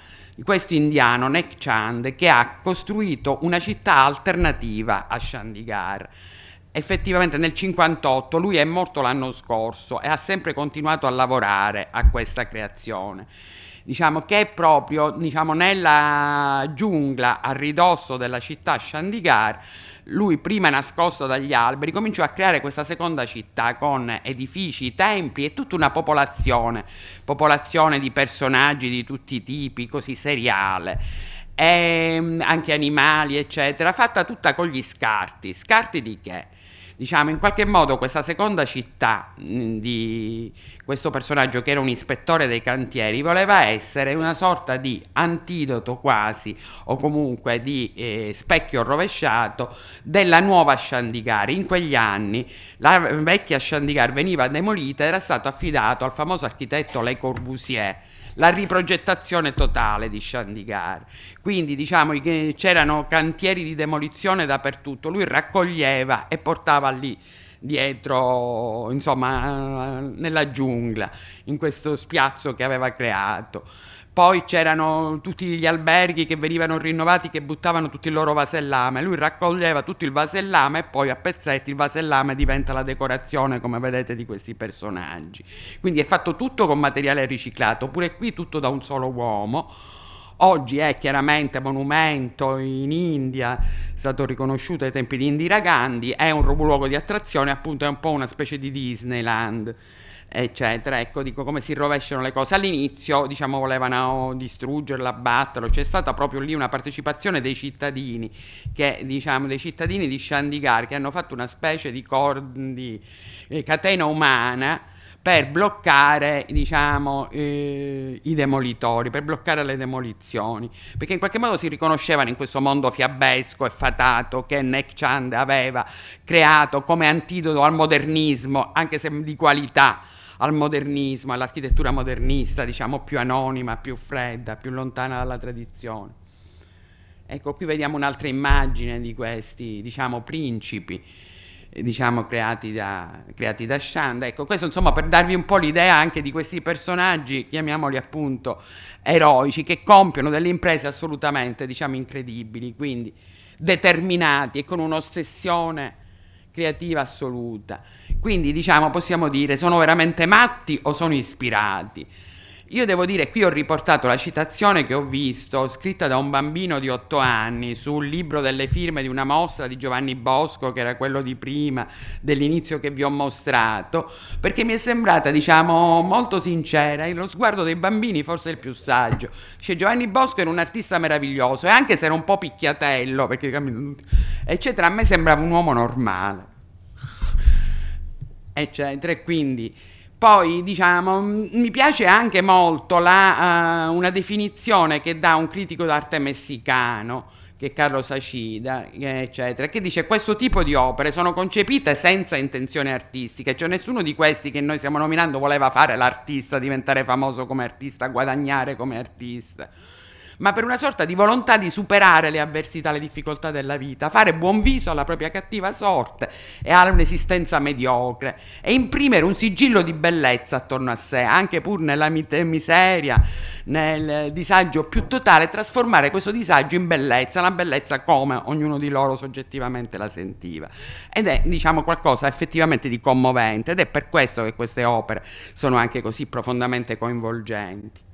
questo indiano Nek Chand che ha costruito una città alternativa a Chandigarh effettivamente nel 58 lui è morto l'anno scorso e ha sempre continuato a lavorare a questa creazione. Diciamo che è proprio diciamo, nella giungla a ridosso della città Chandigarh lui prima nascosto dagli alberi cominciò a creare questa seconda città con edifici, templi e tutta una popolazione, popolazione di personaggi di tutti i tipi, così seriale. E ehm, anche animali, eccetera, fatta tutta con gli scarti. Scarti di che? diciamo in qualche modo questa seconda città mm, di questo personaggio che era un ispettore dei cantieri voleva essere una sorta di antidoto quasi o comunque di eh, specchio rovesciato della nuova Chandigarh. In quegli anni la vecchia Chandigarh veniva demolita ed era stato affidato al famoso architetto Le Corbusier la riprogettazione totale di Chandigarh. Quindi diciamo che eh, c'erano cantieri di demolizione dappertutto, lui raccoglieva e portava lì dietro, insomma, eh, nella giungla, in questo spiazzo che aveva creato. Poi c'erano tutti gli alberghi che venivano rinnovati che buttavano tutto il loro vasellame. Lui raccoglieva tutto il vasellame e poi a pezzetti il vasellame diventa la decorazione, come vedete, di questi personaggi. Quindi è fatto tutto con materiale riciclato, pure qui tutto da un solo uomo. Oggi è chiaramente monumento in India, è stato riconosciuto ai tempi di Indira Gandhi, è un luogo di attrazione, appunto è un po' una specie di Disneyland eccetera. Ecco, dico come si rovesciano le cose. All'inizio, diciamo, volevano distruggerla, abbatterlo, c'è stata proprio lì una partecipazione dei cittadini, che, diciamo, dei cittadini di Chandigarh, che hanno fatto una specie di, di eh, catena umana per bloccare diciamo, eh, i demolitori, per bloccare le demolizioni, perché in qualche modo si riconoscevano in questo mondo fiabesco e fatato che Nick Chand aveva creato come antidoto al modernismo, anche se di qualità, al modernismo, all'architettura modernista, diciamo più anonima, più fredda, più lontana dalla tradizione. Ecco, qui vediamo un'altra immagine di questi, diciamo, principi, eh, diciamo, creati da, creati da Shanda. Ecco, questo insomma per darvi un po' l'idea anche di questi personaggi, chiamiamoli appunto eroici, che compiono delle imprese assolutamente, diciamo, incredibili, quindi determinati e con un'ossessione creativa assoluta. Quindi diciamo, possiamo dire, sono veramente matti o sono ispirati? Io devo dire, qui ho riportato la citazione che ho visto, scritta da un bambino di otto anni, sul libro delle firme di una mostra di Giovanni Bosco, che era quello di prima, dell'inizio che vi ho mostrato, perché mi è sembrata, diciamo, molto sincera e lo sguardo dei bambini forse è il più saggio. Dice Giovanni Bosco era un artista meraviglioso e anche se era un po' picchiatello, perché eccetera, a me sembrava un uomo normale. eccetera, e cioè, quindi... Poi diciamo, mi piace anche molto la, uh, una definizione che dà un critico d'arte messicano, che è Carlo Sacida, eh, eccetera, che dice questo tipo di opere sono concepite senza intenzione artistica, cioè nessuno di questi che noi stiamo nominando voleva fare l'artista, diventare famoso come artista, guadagnare come artista ma per una sorta di volontà di superare le avversità, le difficoltà della vita, fare buon viso alla propria cattiva sorte e a un'esistenza mediocre e imprimere un sigillo di bellezza attorno a sé, anche pur nella eh, miseria, nel disagio più totale, trasformare questo disagio in bellezza, la bellezza come ognuno di loro soggettivamente la sentiva. Ed è, diciamo, qualcosa effettivamente di commovente ed è per questo che queste opere sono anche così profondamente coinvolgenti.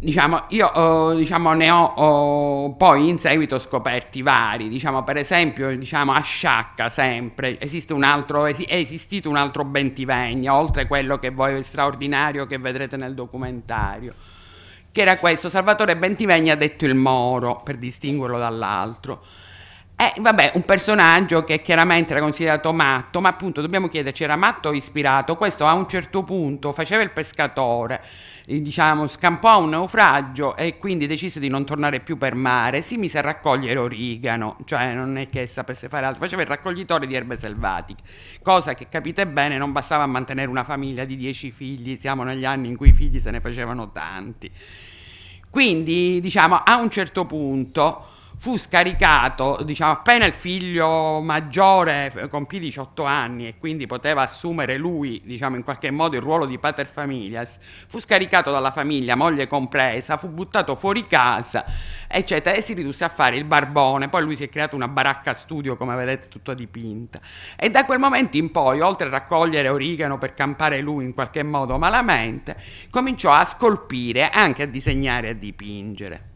Diciamo, io oh, diciamo, ne ho oh, poi in seguito scoperti vari, diciamo, per esempio diciamo, a Sciacca sempre esiste un altro, è esistito un altro Bentivegna, oltre quello che voi straordinario che vedrete nel documentario, che era questo, Salvatore Bentivegna detto il Moro, per distinguerlo dall'altro. Eh, vabbè, un personaggio che chiaramente era considerato matto, ma appunto dobbiamo chiederci era matto o ispirato. Questo a un certo punto faceva il pescatore, eh, diciamo, scampò a un naufragio e quindi decise di non tornare più per mare. Si mise a raccogliere origano, cioè non è che sapesse fare altro, faceva il raccoglitore di erbe selvatiche, cosa che capite bene non bastava a mantenere una famiglia di dieci figli, siamo negli anni in cui i figli se ne facevano tanti. Quindi, diciamo, a un certo punto fu scaricato, diciamo, appena il figlio maggiore eh, compì 18 anni e quindi poteva assumere lui, diciamo, in qualche modo il ruolo di pater familias, fu scaricato dalla famiglia, moglie compresa, fu buttato fuori casa, eccetera, e si ridusse a fare il barbone. Poi lui si è creato una baracca studio, come vedete, tutta dipinta. E da quel momento in poi, oltre a raccogliere origano per campare lui in qualche modo malamente, cominciò a scolpire, anche a disegnare e a dipingere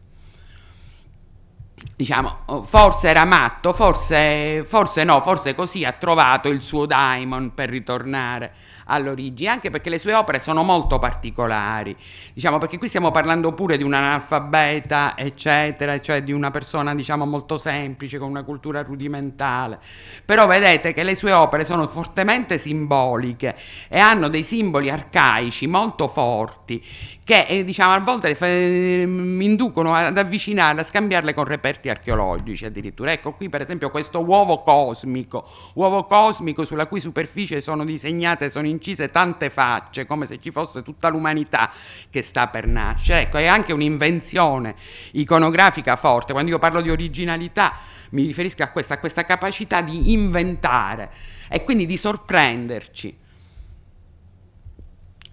diciamo, oh, forse era matto, forse, forse no, forse così ha trovato il suo daimon per ritornare all'origine, anche perché le sue opere sono molto particolari, diciamo perché qui stiamo parlando pure di un analfabeta, eccetera, cioè di una persona diciamo molto semplice, con una cultura rudimentale, però vedete che le sue opere sono fortemente simboliche e hanno dei simboli arcaici molto forti che eh, diciamo a volte eh, mi inducono ad avvicinarle, a scambiarle con reperti archeologici addirittura. Ecco qui per esempio questo uovo cosmico, uovo cosmico sulla cui superficie sono disegnate, sono incise tante facce, come se ci fosse tutta l'umanità che sta per nascere. Ecco, è anche un'invenzione iconografica forte. Quando io parlo di originalità mi riferisco a questa, a questa capacità di inventare e quindi di sorprenderci.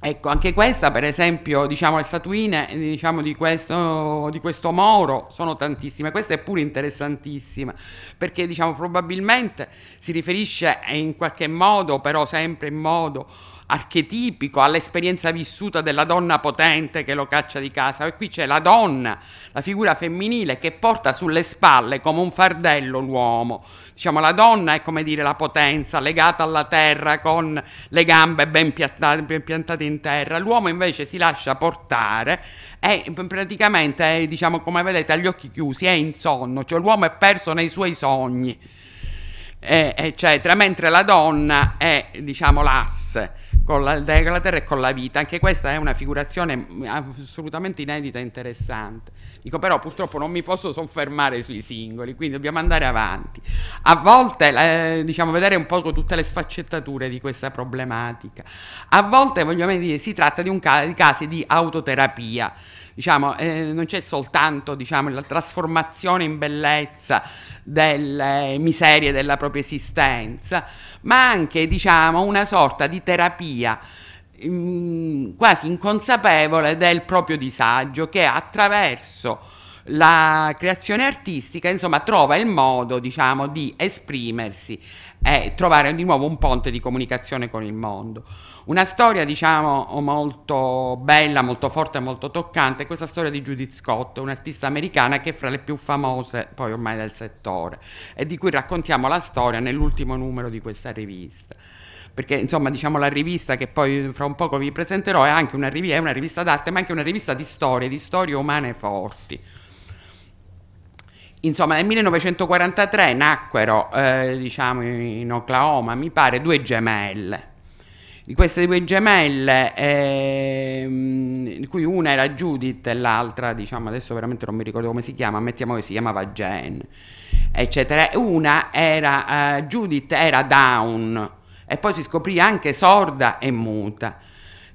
Ecco, anche questa, per esempio, diciamo, le statuine diciamo, di, questo, di, questo, Moro sono tantissime. Questa è pure interessantissima, perché diciamo, probabilmente si riferisce in qualche modo, però sempre in modo archetipico, all'esperienza vissuta della donna potente che lo caccia di casa. E qui c'è la donna, la figura femminile che porta sulle spalle come un fardello l'uomo. Diciamo, la donna è come dire la potenza legata alla terra con le gambe ben piantate, ben piantate in terra. L'uomo invece si lascia portare e praticamente, è, diciamo, come vedete, ha gli occhi chiusi, è in sonno, cioè l'uomo è perso nei suoi sogni. eccetera, cioè, mentre la donna è diciamo l'asse con la, con terra e con la vita. Anche questa è una figurazione mm, assolutamente inedita e interessante. Dico però purtroppo non mi posso soffermare sui singoli, quindi dobbiamo andare avanti. A volte eh, diciamo vedere un po' tutte le sfaccettature di questa problematica. A volte voglio dire si tratta di, ca di casi di autoterapia Diciamo, eh, non c'è soltanto diciamo, la trasformazione in bellezza delle miserie della propria esistenza, ma anche diciamo, una sorta di terapia mm, quasi inconsapevole del proprio disagio che attraverso la creazione artistica insomma trova il modo diciamo di esprimersi e trovare di nuovo un ponte di comunicazione con il mondo una storia diciamo molto bella, molto forte, e molto toccante, è questa storia di Judith Scott, un'artista americana che è fra le più famose poi ormai del settore e di cui raccontiamo la storia nell'ultimo numero di questa rivista perché insomma diciamo la rivista che poi fra un poco vi presenterò è anche una, riv- è una rivista d'arte ma anche una rivista di storie, di storie umane forti. Insomma, nel 1943 nacquero, eh, diciamo, in Oklahoma, mi pare, due gemelle di queste due gemelle, eh, di cui una era Judith e l'altra, diciamo adesso veramente non mi ricordo come si chiama, mettiamo che si chiamava Jen, eccetera. Una era, eh, Judith era down e poi si scoprì anche sorda e muta.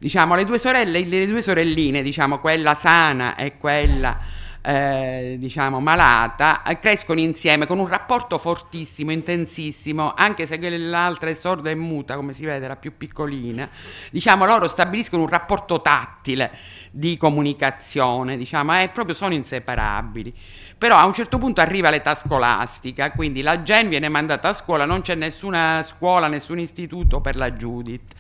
Diciamo, le due sorelle, le due sorelline, diciamo, quella sana e quella eh, diciamo malata eh, crescono insieme con un rapporto fortissimo, intensissimo, anche se l'altra è sorda e muta, come si vede, la più piccolina, diciamo loro stabiliscono un rapporto tattile di comunicazione, diciamo, eh, proprio sono inseparabili. Però a un certo punto arriva l'età scolastica, quindi la Gen viene mandata a scuola, non c'è nessuna scuola, nessun istituto per la Judith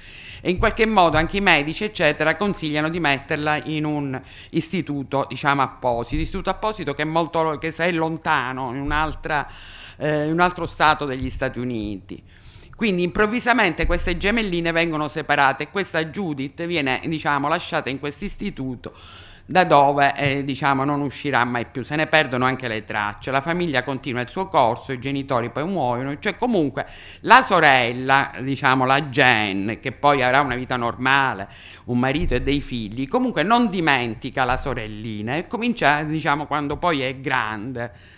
e in qualche modo anche i medici eccetera consigliano di metterla in un istituto diciamo apposito, istituto apposito che è molto che è lontano in, eh, in un altro stato degli Stati Uniti. Quindi improvvisamente queste gemelline vengono separate e questa Judith viene diciamo lasciata in questo istituto da dove eh, diciamo, non uscirà mai più, se ne perdono anche le tracce, la famiglia continua il suo corso, i genitori poi muoiono, cioè comunque la sorella, diciamo la Jen, che poi avrà una vita normale, un marito e dei figli, comunque non dimentica la sorellina e comincia, diciamo, quando poi è grande.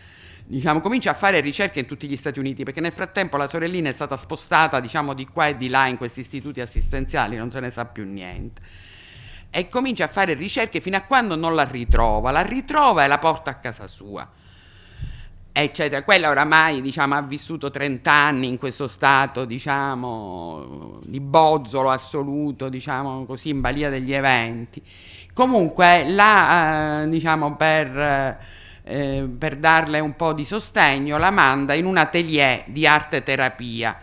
Diciamo, comincia a fare ricerche in tutti gli Stati Uniti perché nel frattempo la sorellina è stata spostata diciamo, di qua e di là in questi istituti assistenziali, non se ne sa più niente e comincia a fare ricerche fino a quando non la ritrova. La ritrova e la porta a casa sua. Eccetera. Quella oramai diciamo, ha vissuto 30 anni in questo stato diciamo, di bozzolo assoluto, diciamo così, in balia degli eventi. Comunque, la, eh, diciamo, per, eh, per darle un po' di sostegno, la manda in un atelier di arte terapia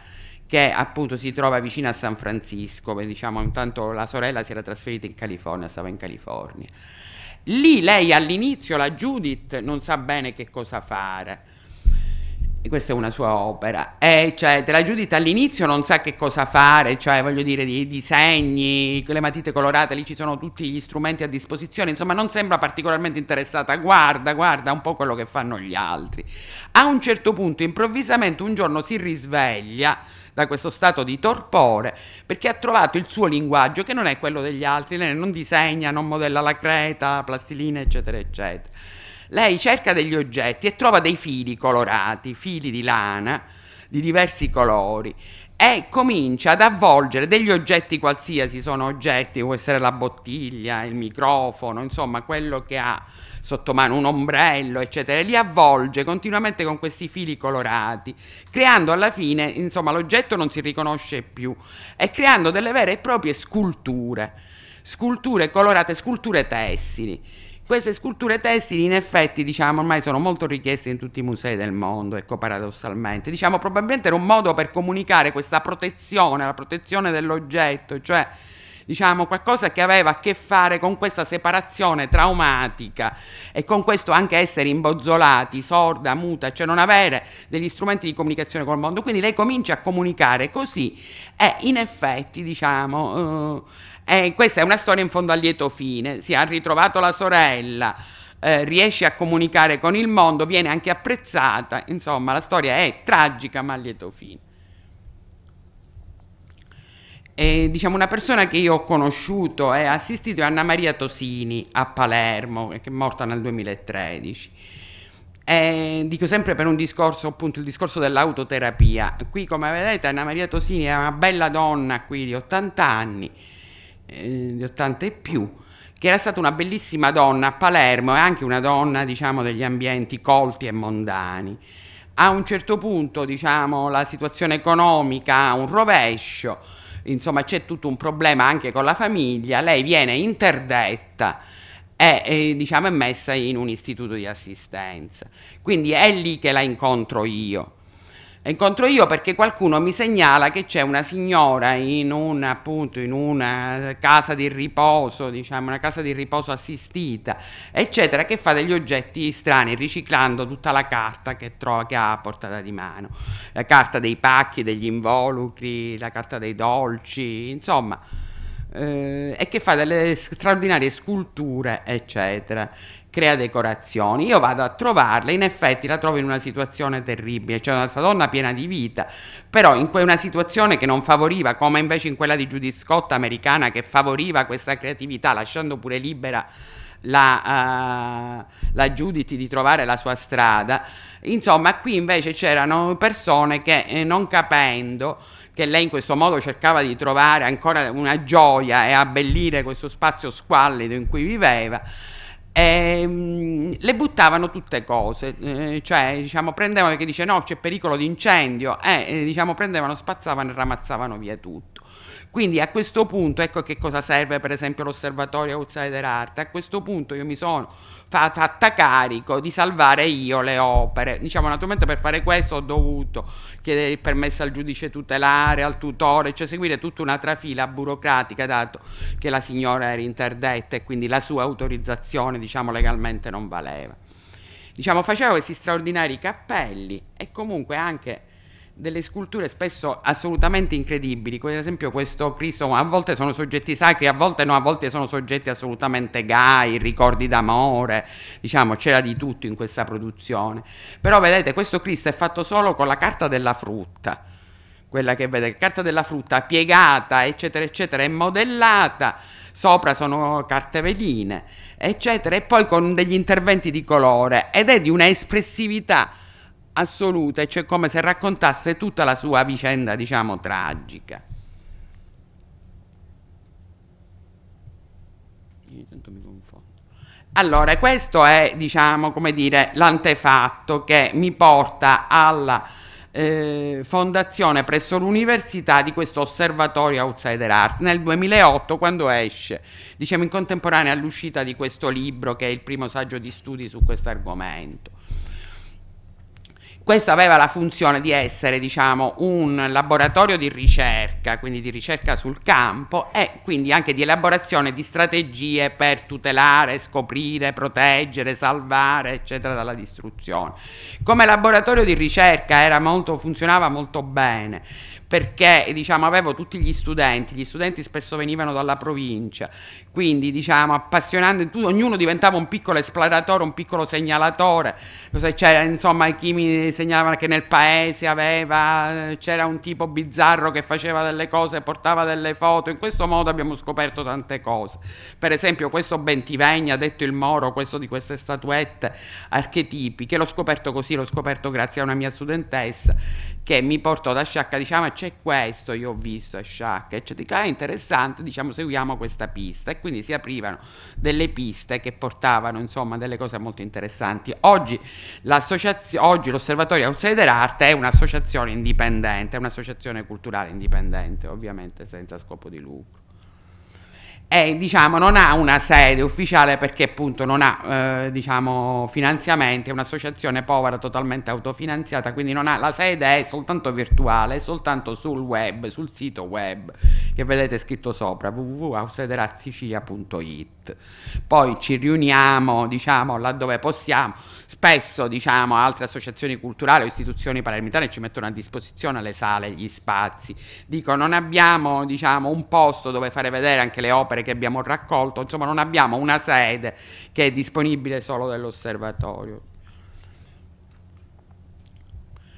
che appunto si trova vicino a San Francisco, diciamo intanto la sorella si era trasferita in California, stava in California. Lì lei all'inizio, la Judith, non sa bene che cosa fare. E questa è una sua opera, e cioè, la Judith all'inizio non sa che cosa fare, cioè voglio dire i disegni, le matite colorate, lì ci sono tutti gli strumenti a disposizione, insomma non sembra particolarmente interessata, guarda, guarda un po' quello che fanno gli altri. A un certo punto improvvisamente un giorno si risveglia da questo stato di torpore, perché ha trovato il suo linguaggio che non è quello degli altri, lei non disegna, non modella la creta, plastilina, eccetera, eccetera. Lei cerca degli oggetti e trova dei fili colorati, fili di lana di diversi colori e comincia ad avvolgere degli oggetti qualsiasi, sono oggetti, può essere la bottiglia, il microfono, insomma quello che ha sotto mano, un ombrello, eccetera, e li avvolge continuamente con questi fili colorati, creando alla fine, insomma, l'oggetto non si riconosce più e creando delle vere e proprie sculture, sculture colorate, sculture tessili. Queste sculture tessili in effetti diciamo ormai sono molto richieste in tutti i musei del mondo, ecco paradossalmente. Diciamo probabilmente era un modo per comunicare questa protezione, la protezione dell'oggetto, cioè diciamo qualcosa che aveva a che fare con questa separazione traumatica e con questo anche essere imbozzolati, sorda, muta, cioè non avere degli strumenti di comunicazione col mondo. Quindi lei comincia a comunicare così e in effetti diciamo... Eh, eh questa è una storia in fondo a lieto fine, si è ritrovato la sorella, eh, riesce a comunicare con il mondo, viene anche apprezzata, insomma la storia è tragica ma a lieto fine eh, diciamo una persona che io ho conosciuto e assistito è Anna Maria Tosini a Palermo, che è morta nel 2013. Eh, dico sempre per un discorso, appunto, il discorso dell'autoterapia. Qui, come vedete, Anna Maria Tosini è una bella donna qui di 80 anni, eh, di 80 e più, che era stata una bellissima donna a Palermo e anche una donna, diciamo, degli ambienti colti e mondani. A un certo punto, diciamo, la situazione economica ha un rovescio insomma c'è tutto un problema anche con la famiglia, lei viene interdetta e, e diciamo, è messa in un istituto di assistenza. Quindi è lì che la incontro io la incontro io perché qualcuno mi segnala che c'è una signora in una, appunto, in una casa di riposo, diciamo una casa di riposo assistita, eccetera, che fa degli oggetti strani, riciclando tutta la carta che trova, che ha a portata di mano, la carta dei pacchi, degli involucri, la carta dei dolci, insomma, eh, e che fa delle straordinarie sculture, eccetera crea decorazioni. Io vado a trovarla, in effetti la trovo in una situazione terribile, cioè una donna piena di vita, però in una situazione che non favoriva, come invece in quella di Judy Scott americana che favoriva questa creatività, lasciando pure libera la, uh, la Judith di trovare la sua strada. Insomma, qui invece c'erano persone che eh, non capendo che lei in questo modo cercava di trovare ancora una gioia e abbellire questo spazio squallido in cui viveva, e, ehm, le buttavano tutte cose, eh, cioè diciamo, prendevano perché dice no c'è pericolo di incendio, eh, eh, diciamo, prendevano, spazzavano e ramazzavano via tutto. Quindi a questo punto, ecco che cosa serve per esempio l'osservatorio Outsider Art, a questo punto io mi sono fatta carico di salvare io le opere. Diciamo, naturalmente per fare questo ho dovuto chiedere il permesso al giudice tutelare, al tutore, cioè seguire tutta una trafila burocratica dato che la signora era interdetta e quindi la sua autorizzazione diciamo legalmente non valeva. Diciamo faceva questi straordinari cappelli e comunque anche delle sculture spesso assolutamente incredibili, come ad esempio questo Cristo, a volte sono soggetti sacri, a volte no, a volte sono soggetti assolutamente gai, ricordi d'amore, diciamo c'era di tutto in questa produzione, però vedete questo Cristo è fatto solo con la carta della frutta, quella che vedete, carta della frutta piegata, eccetera, eccetera, è modellata, sopra sono carte veline, eccetera, e poi con degli interventi di colore ed è di una espressività assoluta e cioè come se raccontasse tutta la sua vicenda, diciamo, tragica. Allora, questo è, diciamo, come dire, l'antefatto che mi porta alla eh, fondazione presso l'università di questo osservatorio Outsider Art nel 2008 quando esce, diciamo in contemporanea all'uscita di questo libro che è il primo saggio di studi su questo argomento. Questo aveva la funzione di essere diciamo, un laboratorio di ricerca, quindi di ricerca sul campo e quindi anche di elaborazione di strategie per tutelare, scoprire, proteggere, salvare, eccetera, dalla distruzione. Come laboratorio di ricerca molto, funzionava molto bene perché diciamo, avevo tutti gli studenti, gli studenti spesso venivano dalla provincia, quindi diciamo, appassionando, tu, ognuno diventava un piccolo esploratore, un piccolo segnalatore, c'era insomma chi mi segnalava che nel paese aveva, c'era un tipo bizzarro che faceva delle cose, portava delle foto, in questo modo abbiamo scoperto tante cose, per esempio questo Bentivegna, detto il Moro, questo di queste statuette archetipiche, l'ho scoperto così, l'ho scoperto grazie a una mia studentessa che mi portò da Sciacca, diciamo, eh, c'è questo, io ho visto a Sciacca, eccetera, dico, ah, interessante, diciamo, seguiamo questa pista, e quindi si aprivano delle piste che portavano, insomma, delle cose molto interessanti. Oggi, oggi l'Osservatorio Outsider Art è un'associazione indipendente, è un'associazione culturale indipendente, ovviamente senza scopo di lucro e diciamo, non ha una sede ufficiale perché appunto non ha eh, diciamo, finanziamenti, è un'associazione povera totalmente autofinanziata, quindi non ha, la sede è soltanto virtuale, è soltanto sul web, sul sito web che vedete scritto sopra www.ausederazzicia.it. Poi ci riuniamo diciamo, laddove possiamo, Spesso, diciamo, altre associazioni culturali o istituzioni palermitane ci mettono a disposizione le sale, gli spazi. Dico, non abbiamo, diciamo, un posto dove fare vedere anche le opere che abbiamo raccolto, insomma, non abbiamo una sede che è disponibile solo dell'osservatorio.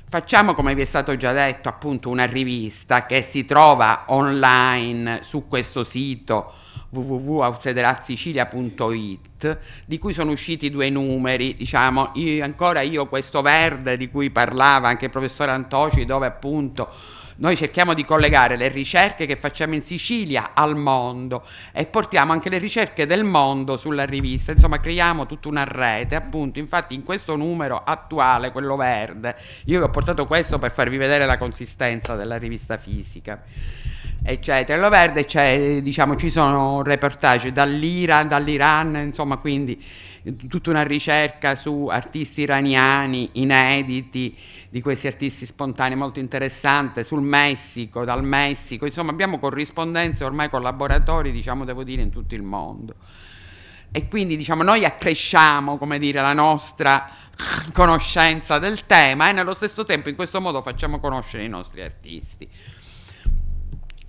Facciamo, come vi è stato già detto, appunto una rivista che si trova online su questo sito www.auxederazsicilia.it di cui sono usciti due numeri, diciamo, io, ancora io questo verde di cui parlava anche il professor Antoci, dove appunto noi cerchiamo di collegare le ricerche che facciamo in Sicilia al mondo e portiamo anche le ricerche del mondo sulla rivista, insomma creiamo tutta una rete, appunto, infatti in questo numero attuale, quello verde, io vi ho portato questo per farvi vedere la consistenza della rivista fisica eccetera. Lo verde c'è, diciamo, ci sono reportage dall'Iran, dall'Iran, insomma, quindi tutta una ricerca su artisti iraniani inediti, di questi artisti spontanei molto interessante, sul Messico, dal Messico, insomma abbiamo corrispondenze ormai collaboratori, diciamo devo dire, in tutto il mondo. E quindi diciamo noi accresciamo, come dire, la nostra conoscenza del tema e nello stesso tempo in questo modo facciamo conoscere i nostri artisti.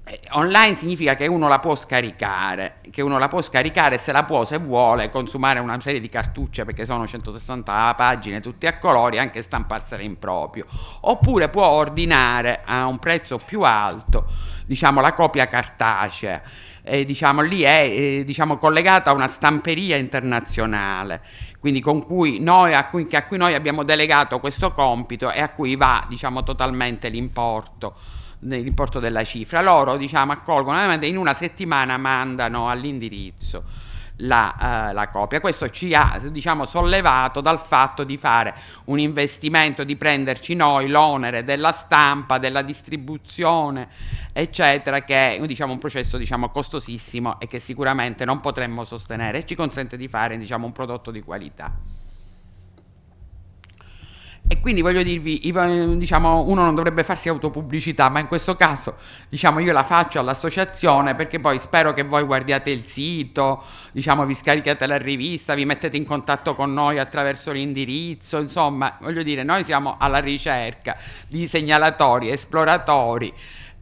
Eh, online significa che uno la può scaricare, che uno la può scaricare se la può, se vuole, consumare una serie di cartucce perché sono 160 pagine tutte a colori, anche stamparsela in proprio, oppure può ordinare a un prezzo più alto, diciamo, la copia cartacea. Eh, diciamo, lì è diciamo, collegata a una stamperia internazionale, quindi cui noi, a, cui, a, cui, noi abbiamo delegato questo compito e a cui va diciamo, totalmente l'importo l'importo della cifra. Loro diciamo, accolgono in una settimana mandano all'indirizzo la, uh, la, copia. Questo ci ha diciamo, sollevato dal fatto di fare un investimento, di prenderci noi l'onere della stampa, della distribuzione, eccetera, che è diciamo, un processo diciamo, costosissimo e che sicuramente non potremmo sostenere e ci consente di fare diciamo, un prodotto di qualità. E quindi voglio dirvi, diciamo, uno non dovrebbe farsi autopubblicità, ma in questo caso diciamo, io la faccio all'associazione perché poi spero che voi guardiate il sito, diciamo, vi scaricate la rivista, vi mettete in contatto con noi attraverso l'indirizzo, insomma, voglio dire, noi siamo alla ricerca di segnalatori, esploratori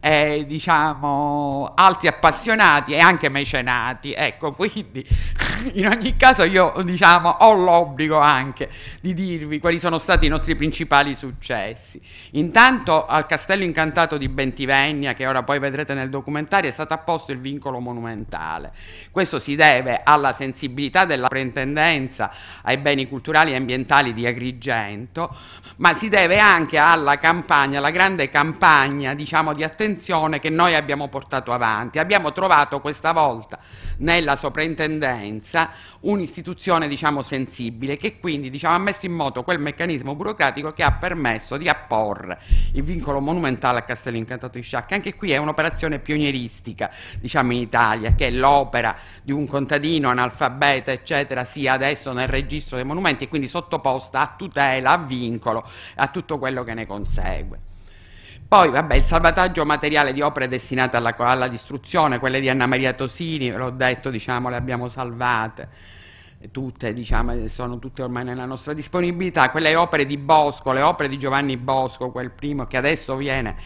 eh, diciamo, altri appassionati e anche mecenati. Ecco, quindi [laughs] in ogni caso io diciamo, ho l'obbligo anche di dirvi quali sono stati i nostri principali successi. Intanto al Castello Incantato di Bentivegna, che ora poi vedrete nel documentario, è stato apposto il vincolo monumentale. Questo si deve alla sensibilità della Prentendenza ai beni culturali e ambientali di Agrigento, ma si deve anche alla campagna, alla grande campagna diciamo, di attenzione prevenzione che noi abbiamo portato avanti. Abbiamo trovato questa volta nella soprintendenza un'istituzione diciamo, sensibile che quindi diciamo, ha messo in moto quel meccanismo burocratico che ha permesso di apporre il vincolo monumentale a Castello Incantato di Sciacca. Anche qui è un'operazione pionieristica diciamo, in Italia, che l'opera di un contadino analfabeta eccetera, sia adesso nel registro dei monumenti e quindi sottoposta a tutela, a vincolo, a tutto quello che ne consegue. Poi, vabbè, il salvataggio materiale di opere destinate alla, alla distruzione, quelle di Anna Maria Tosini, l'ho detto, diciamo, le abbiamo salvate tutte, diciamo, eh, sono tutte ormai nella nostra disponibilità, quelle opere di Bosco, le opere di Giovanni Bosco, quel primo che adesso viene,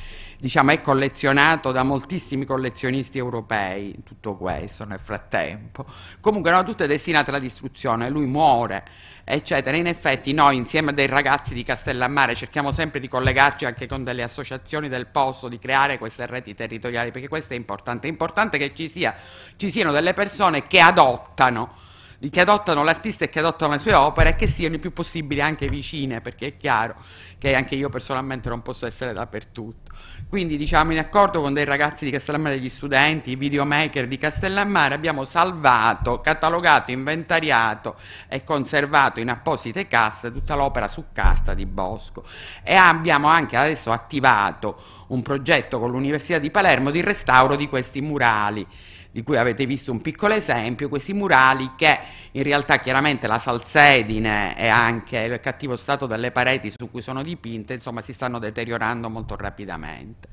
diciamo, è collezionato da moltissimi collezionisti europei, tutto questo nel frattempo. Comunque erano tutte destinate alla distruzione, lui muore eccetera. In effetti noi insieme a dei ragazzi di Castellammare cerchiamo sempre di collegarci anche con delle associazioni del posto, di creare queste reti territoriali, perché questo è importante. È importante che ci, sia, ci siano delle persone che adottano che adottano l'artista e che adottano le sue opere e che siano il più possibile anche vicine, perché è chiaro che anche io personalmente non posso essere dappertutto. Quindi diciamo in accordo con dei ragazzi di Castellammare, degli studenti, i videomaker di Castellammare, abbiamo salvato, catalogato, inventariato e conservato in apposite casse tutta l'opera su carta di Bosco e abbiamo anche adesso attivato un progetto con l'Università di Palermo di restauro di questi murali di cui avete visto un piccolo esempio, questi murali che in realtà chiaramente la salsedine e anche il cattivo stato delle pareti su cui sono dipinte, insomma, si stanno deteriorando molto rapidamente.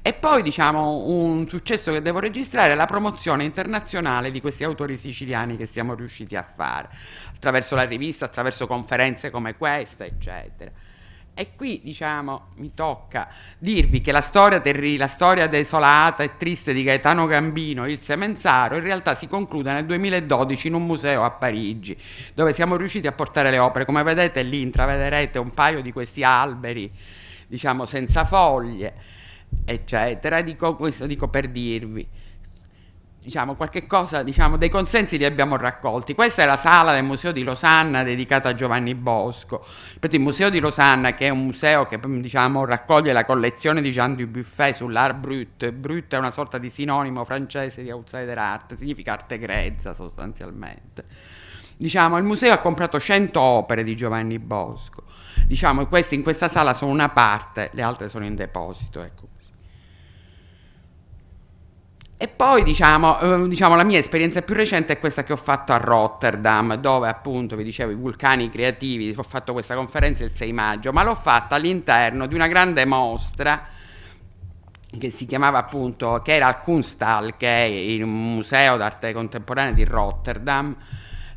E poi diciamo un successo che devo registrare è la promozione internazionale di questi autori siciliani che siamo riusciti a fare, attraverso la rivista, attraverso conferenze come questa, eccetera. E qui diciamo mi tocca dirvi che la storia, terri, la storia desolata e triste di Gaetano Gambino, il Semenzaro, in realtà si conclude nel 2012 in un museo a Parigi, dove siamo riusciti a portare le opere. Come vedete lì intravederete un paio di questi alberi, diciamo senza foglie, eccetera. Dico questo dico per dirvi diciamo, qualche cosa, diciamo, dei consensi li abbiamo raccolti. Questa è la sala del Museo di Losanna dedicata a Giovanni Bosco. Il Museo di Losanna, che è un museo che diciamo, raccoglie la collezione di Jean Dubuffet sull'art brut, brut è una sorta di sinonimo francese di outsider art, significa arte grezza sostanzialmente. Diciamo, il museo ha comprato 100 opere di Giovanni Bosco. Diciamo, queste in questa sala sono una parte, le altre sono in deposito. Ecco. E poi diciamo, ehm, diciamo, la mia esperienza più recente è questa che ho fatto a Rotterdam, dove appunto vi dicevo i vulcani creativi, ho fatto questa conferenza il 6 maggio, ma l'ho fatta all'interno di una grande mostra che si chiamava appunto, che era al Kunsthal, che è il museo d'arte contemporanea di Rotterdam,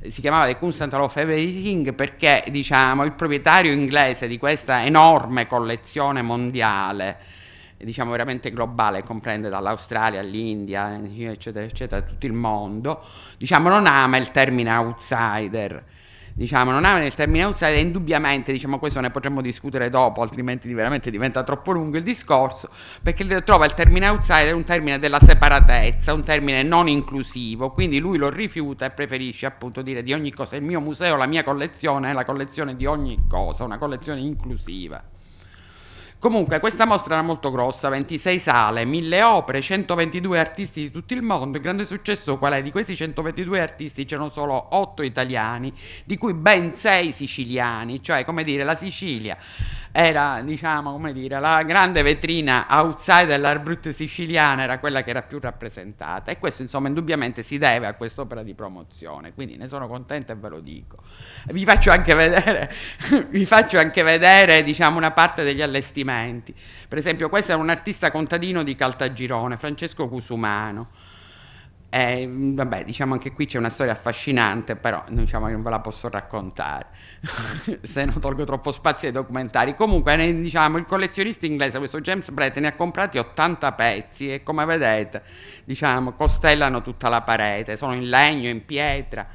si chiamava The Kunsthal of Everything perché diciamo il proprietario inglese di questa enorme collezione mondiale diciamo veramente globale, comprende dall'Australia all'India, eccetera, eccetera, tutto il mondo, diciamo non ama il termine outsider. Diciamo, non ama il termine outsider, indubbiamente, diciamo, questo ne potremmo discutere dopo, altrimenti veramente diventa troppo lungo il discorso, perché trova il termine outsider un termine della separatezza, un termine non inclusivo, quindi lui lo rifiuta e preferisce appunto dire di ogni cosa, il mio museo, la mia collezione è la collezione di ogni cosa, una collezione inclusiva. Comunque questa mostra era molto grossa, 26 sale, 1000 opere, 122 artisti di tutto il mondo. Il grande successo qual è? Di questi 122 artisti c'erano solo 8 italiani, di cui ben 6 siciliani, cioè come dire la Sicilia era diciamo come dire la grande vetrina outsider dell'Arbrut siciliana era quella che era più rappresentata e questo insomma indubbiamente si deve a quest'opera di promozione quindi ne sono contenta e ve lo dico vi faccio anche vedere [laughs] vi faccio anche vedere diciamo una parte degli allestimenti per esempio questo è un artista contadino di Caltagirone Francesco Cusumano eh, vabbè, diciamo anche qui c'è una storia affascinante, però diciamo, non ve la posso raccontare, [laughs] se non tolgo troppo spazio ai documentari. Comunque, diciamo, il collezionista inglese, questo James Brett, ne ha comprati 80 pezzi e come vedete, diciamo, costellano tutta la parete, sono in legno, in pietra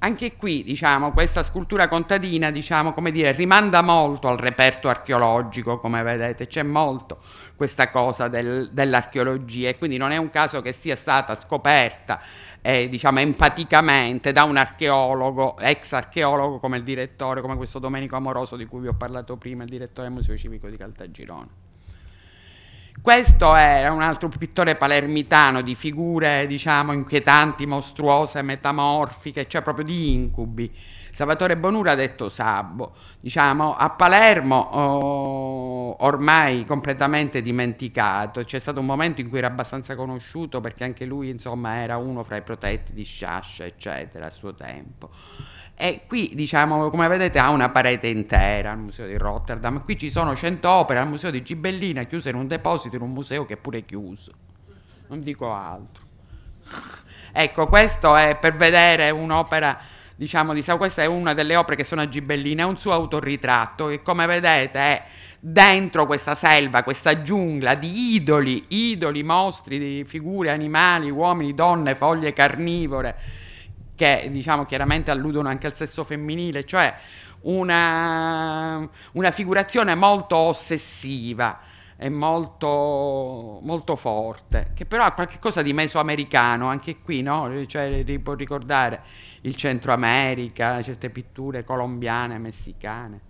anche qui, diciamo, questa scultura contadina, diciamo, come dire, rimanda molto al reperto archeologico, come vedete, c'è molto questa cosa del, dell'archeologia e quindi non è un caso che sia stata scoperta, eh, diciamo, empaticamente da un archeologo, ex archeologo come il direttore, come questo Domenico Amoroso di cui vi ho parlato prima, il direttore del Museo Civico di Caltagirone. Questo era un altro pittore palermitano di figure, diciamo, inquietanti, mostruose, metamorfiche, cioè proprio di incubi. Salvatore Bonura ha detto Sabbo. Diciamo, a Palermo oh, ormai completamente dimenticato, c'è stato un momento in cui era abbastanza conosciuto perché anche lui, insomma, era uno fra i protetti di Sciascia, eccetera, a suo tempo. E qui, diciamo, come vedete, ha una parete intera al Museo di Rotterdam. Qui ci sono 100 opere al Museo di Gibellina, chiuse in un deposito in un museo che è pure chiuso. Non dico altro. [laughs] Ecco, questo è per vedere un'opera, diciamo, di Questa è una delle opere che sono a Gibellina, è un suo autorritratto che, come vedete, è dentro questa selva, questa giungla di idoli, idoli, mostri, di figure, animali, uomini, donne, foglie carnivore che diciamo chiaramente alludono anche al sesso femminile, cioè una, una figurazione molto ossessiva e molto, molto forte, che però ha qualcosa di mesoamericano, anche qui, no? Cioè, ricordare il Centro America, certe pitture colombiane, messicane.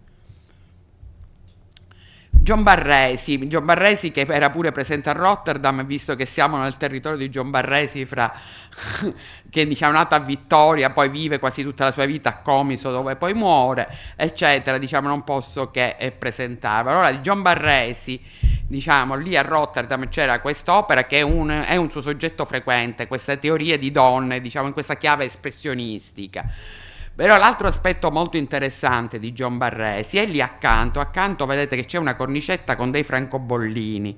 John Barresi, John Barresi che era pure presente a Rotterdam, visto che siamo nel territorio di John Barresi, fra, [laughs] che diciamo, è nato a Vittoria, poi vive quasi tutta la sua vita a Comiso dove poi muore, eccetera, diciamo non posso che eh, presentarlo. Allora di John Barresi, diciamo lì a Rotterdam c'era quest'opera che è un, è un suo soggetto frequente, questa teoria di donne, diciamo in questa chiave espressionistica. Però l'altro aspetto molto interessante di John Barresi è lì accanto, accanto vedete che c'è una cornicetta con dei francobollini,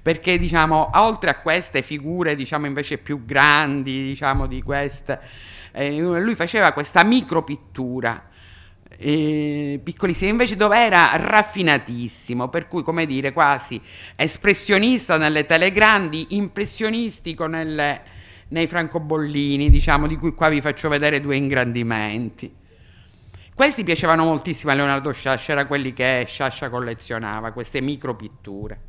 perché diciamo, oltre a queste figure diciamo invece più grandi, diciamo di queste, eh, lui faceva questa micropittura eh, piccolissimo, invece dove era raffinatissimo, per cui come dire quasi espressionista nelle tele grandi, impressionistico nelle nei francobollini, diciamo, di cui qua vi faccio vedere due ingrandimenti. Questi piacevano moltissimo a Leonardo Sciascia, erano quelli che Sciascia collezionava, queste micro pitture.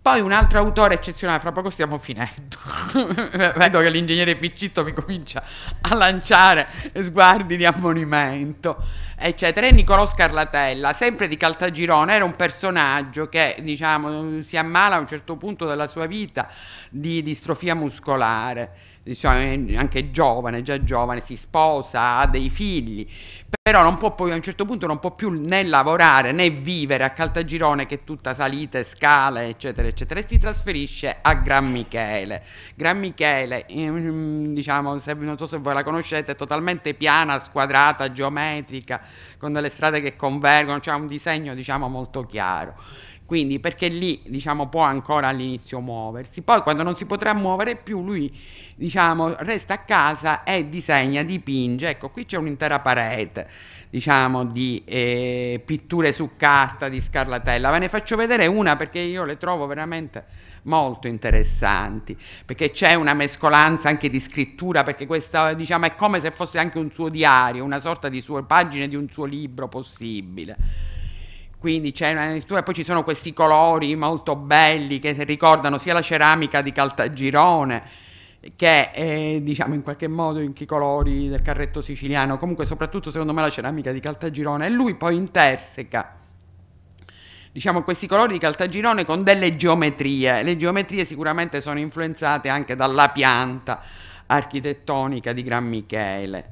Poi un altro autore eccezionale, fra poco stiamo finendo, [laughs] vedo che l'ingegnere Piccitto mi comincia a lanciare sguardi di ammonimento eccetera. E Nicolò Scarlatella, sempre di Caltagirone, era un personaggio che diciamo, si ammala a un certo punto della sua vita di distrofia muscolare, diciamo, anche giovane, già giovane, si sposa, ha dei figli, però non può poi, a un certo punto non può più né lavorare né vivere a Caltagirone che è tutta salite, scale, eccetera, eccetera, e si trasferisce a Gran Michele. Gran Michele, diciamo, se, non so se voi la conoscete, è totalmente piana, squadrata, geometrica, con delle strade che convergono, cioè un disegno diciamo molto chiaro. Quindi perché lì diciamo, può ancora all'inizio muoversi, poi quando non si potrà muovere più lui diciamo, resta a casa e disegna, dipinge, ecco qui c'è un'intera parete diciamo, di eh, pitture su carta di Scarlatella, ve ne faccio vedere una perché io le trovo veramente molto interessanti, perché c'è una mescolanza anche di scrittura, perché questa diciamo, è come se fosse anche un suo diario, una sorta di sue pagine di un suo libro possibile. Quindi c'è una lettura, poi ci sono questi colori molto belli che ricordano sia la ceramica di Caltagirone, che è, diciamo in qualche modo in i colori del carretto siciliano, comunque soprattutto secondo me la ceramica di Caltagirone e lui poi interseca diciamo, questi colori di Caltagirone con delle geometrie. Le geometrie sicuramente sono influenzate anche dalla pianta architettonica di Gran Michele,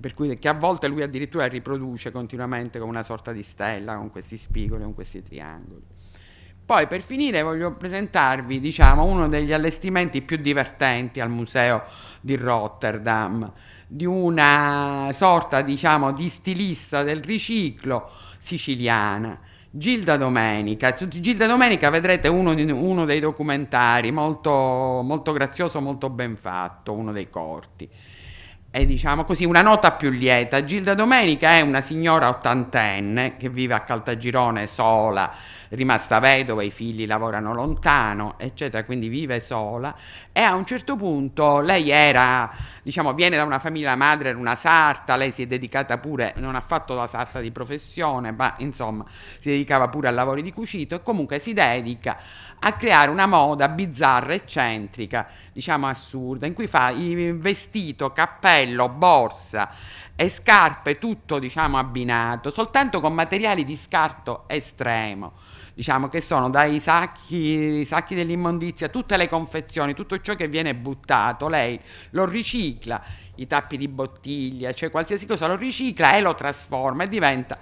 per cui che a volte lui addirittura riproduce continuamente con una sorta di stella, con questi spigoli, con questi triangoli. Poi per finire voglio presentarvi diciamo, uno degli allestimenti più divertenti al museo di Rotterdam, di una sorta diciamo, di stilista del riciclo siciliana Gilda Domenica, su Gilda Domenica vedrete uno, uno dei documentari molto, molto, grazioso, molto ben fatto, uno dei corti. E diciamo così, una nota più lieta, Gilda Domenica è una signora ottantenne che vive a Caltagirone sola, rimasta vedova, i figli lavorano lontano, eccetera, quindi vive sola e a un certo punto lei era diciamo, viene da una famiglia, madre era una sarta, lei si è dedicata pure, non ha fatto la sarta di professione, ma insomma si dedicava pure a lavori di cucito e comunque si dedica a creare una moda bizzarra, eccentrica, diciamo assurda, in cui fa vestito, cappello, borsa e scarpe, tutto diciamo abbinato, soltanto con materiali di scarto estremo diciamo che sono dai sacchi, sacchi dell'immondizia, tutte le confezioni, tutto ciò che viene buttato, lei lo ricicla, i tappi di bottiglia, cioè qualsiasi cosa lo ricicla e lo trasforma e diventa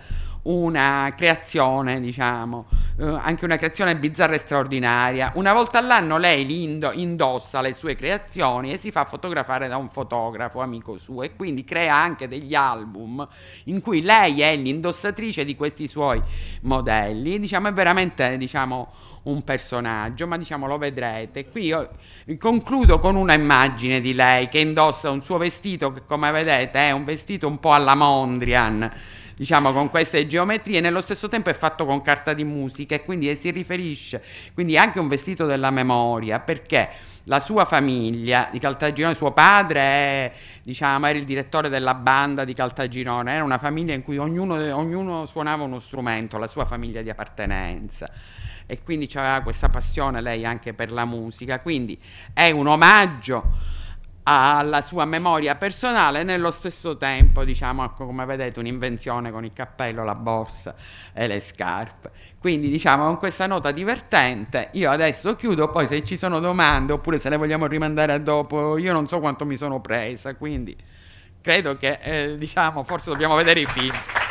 una creazione, diciamo, eh, anche una creazione bizzarra e straordinaria. Una volta all'anno lei indo- indossa le sue creazioni e si fa fotografare da un fotografo amico suo e quindi crea anche degli album in cui lei è l'indossatrice di questi suoi modelli. Diciamo, è veramente, diciamo, un personaggio, ma diciamo lo vedrete. Qui io concludo con una immagine di lei che indossa un suo vestito che come vedete è un vestito un po' alla Mondrian diciamo, con queste geometrie, nello stesso tempo è fatto con carta di musica e quindi si riferisce, quindi è anche un vestito della memoria, perché la sua famiglia di Caltagirone, suo padre è, diciamo, era il direttore della banda di Caltagirone, era una famiglia in cui ognuno, ognuno suonava uno strumento, la sua famiglia di appartenenza e quindi aveva questa passione lei anche per la musica, quindi è un omaggio alla sua memoria personale nello stesso tempo diciamo ecco, come vedete un'invenzione con il cappello la borsa e le scarpe quindi diciamo con questa nota divertente io adesso chiudo poi se ci sono domande oppure se le vogliamo rimandare a dopo io non so quanto mi sono presa quindi credo che eh, diciamo forse dobbiamo vedere i film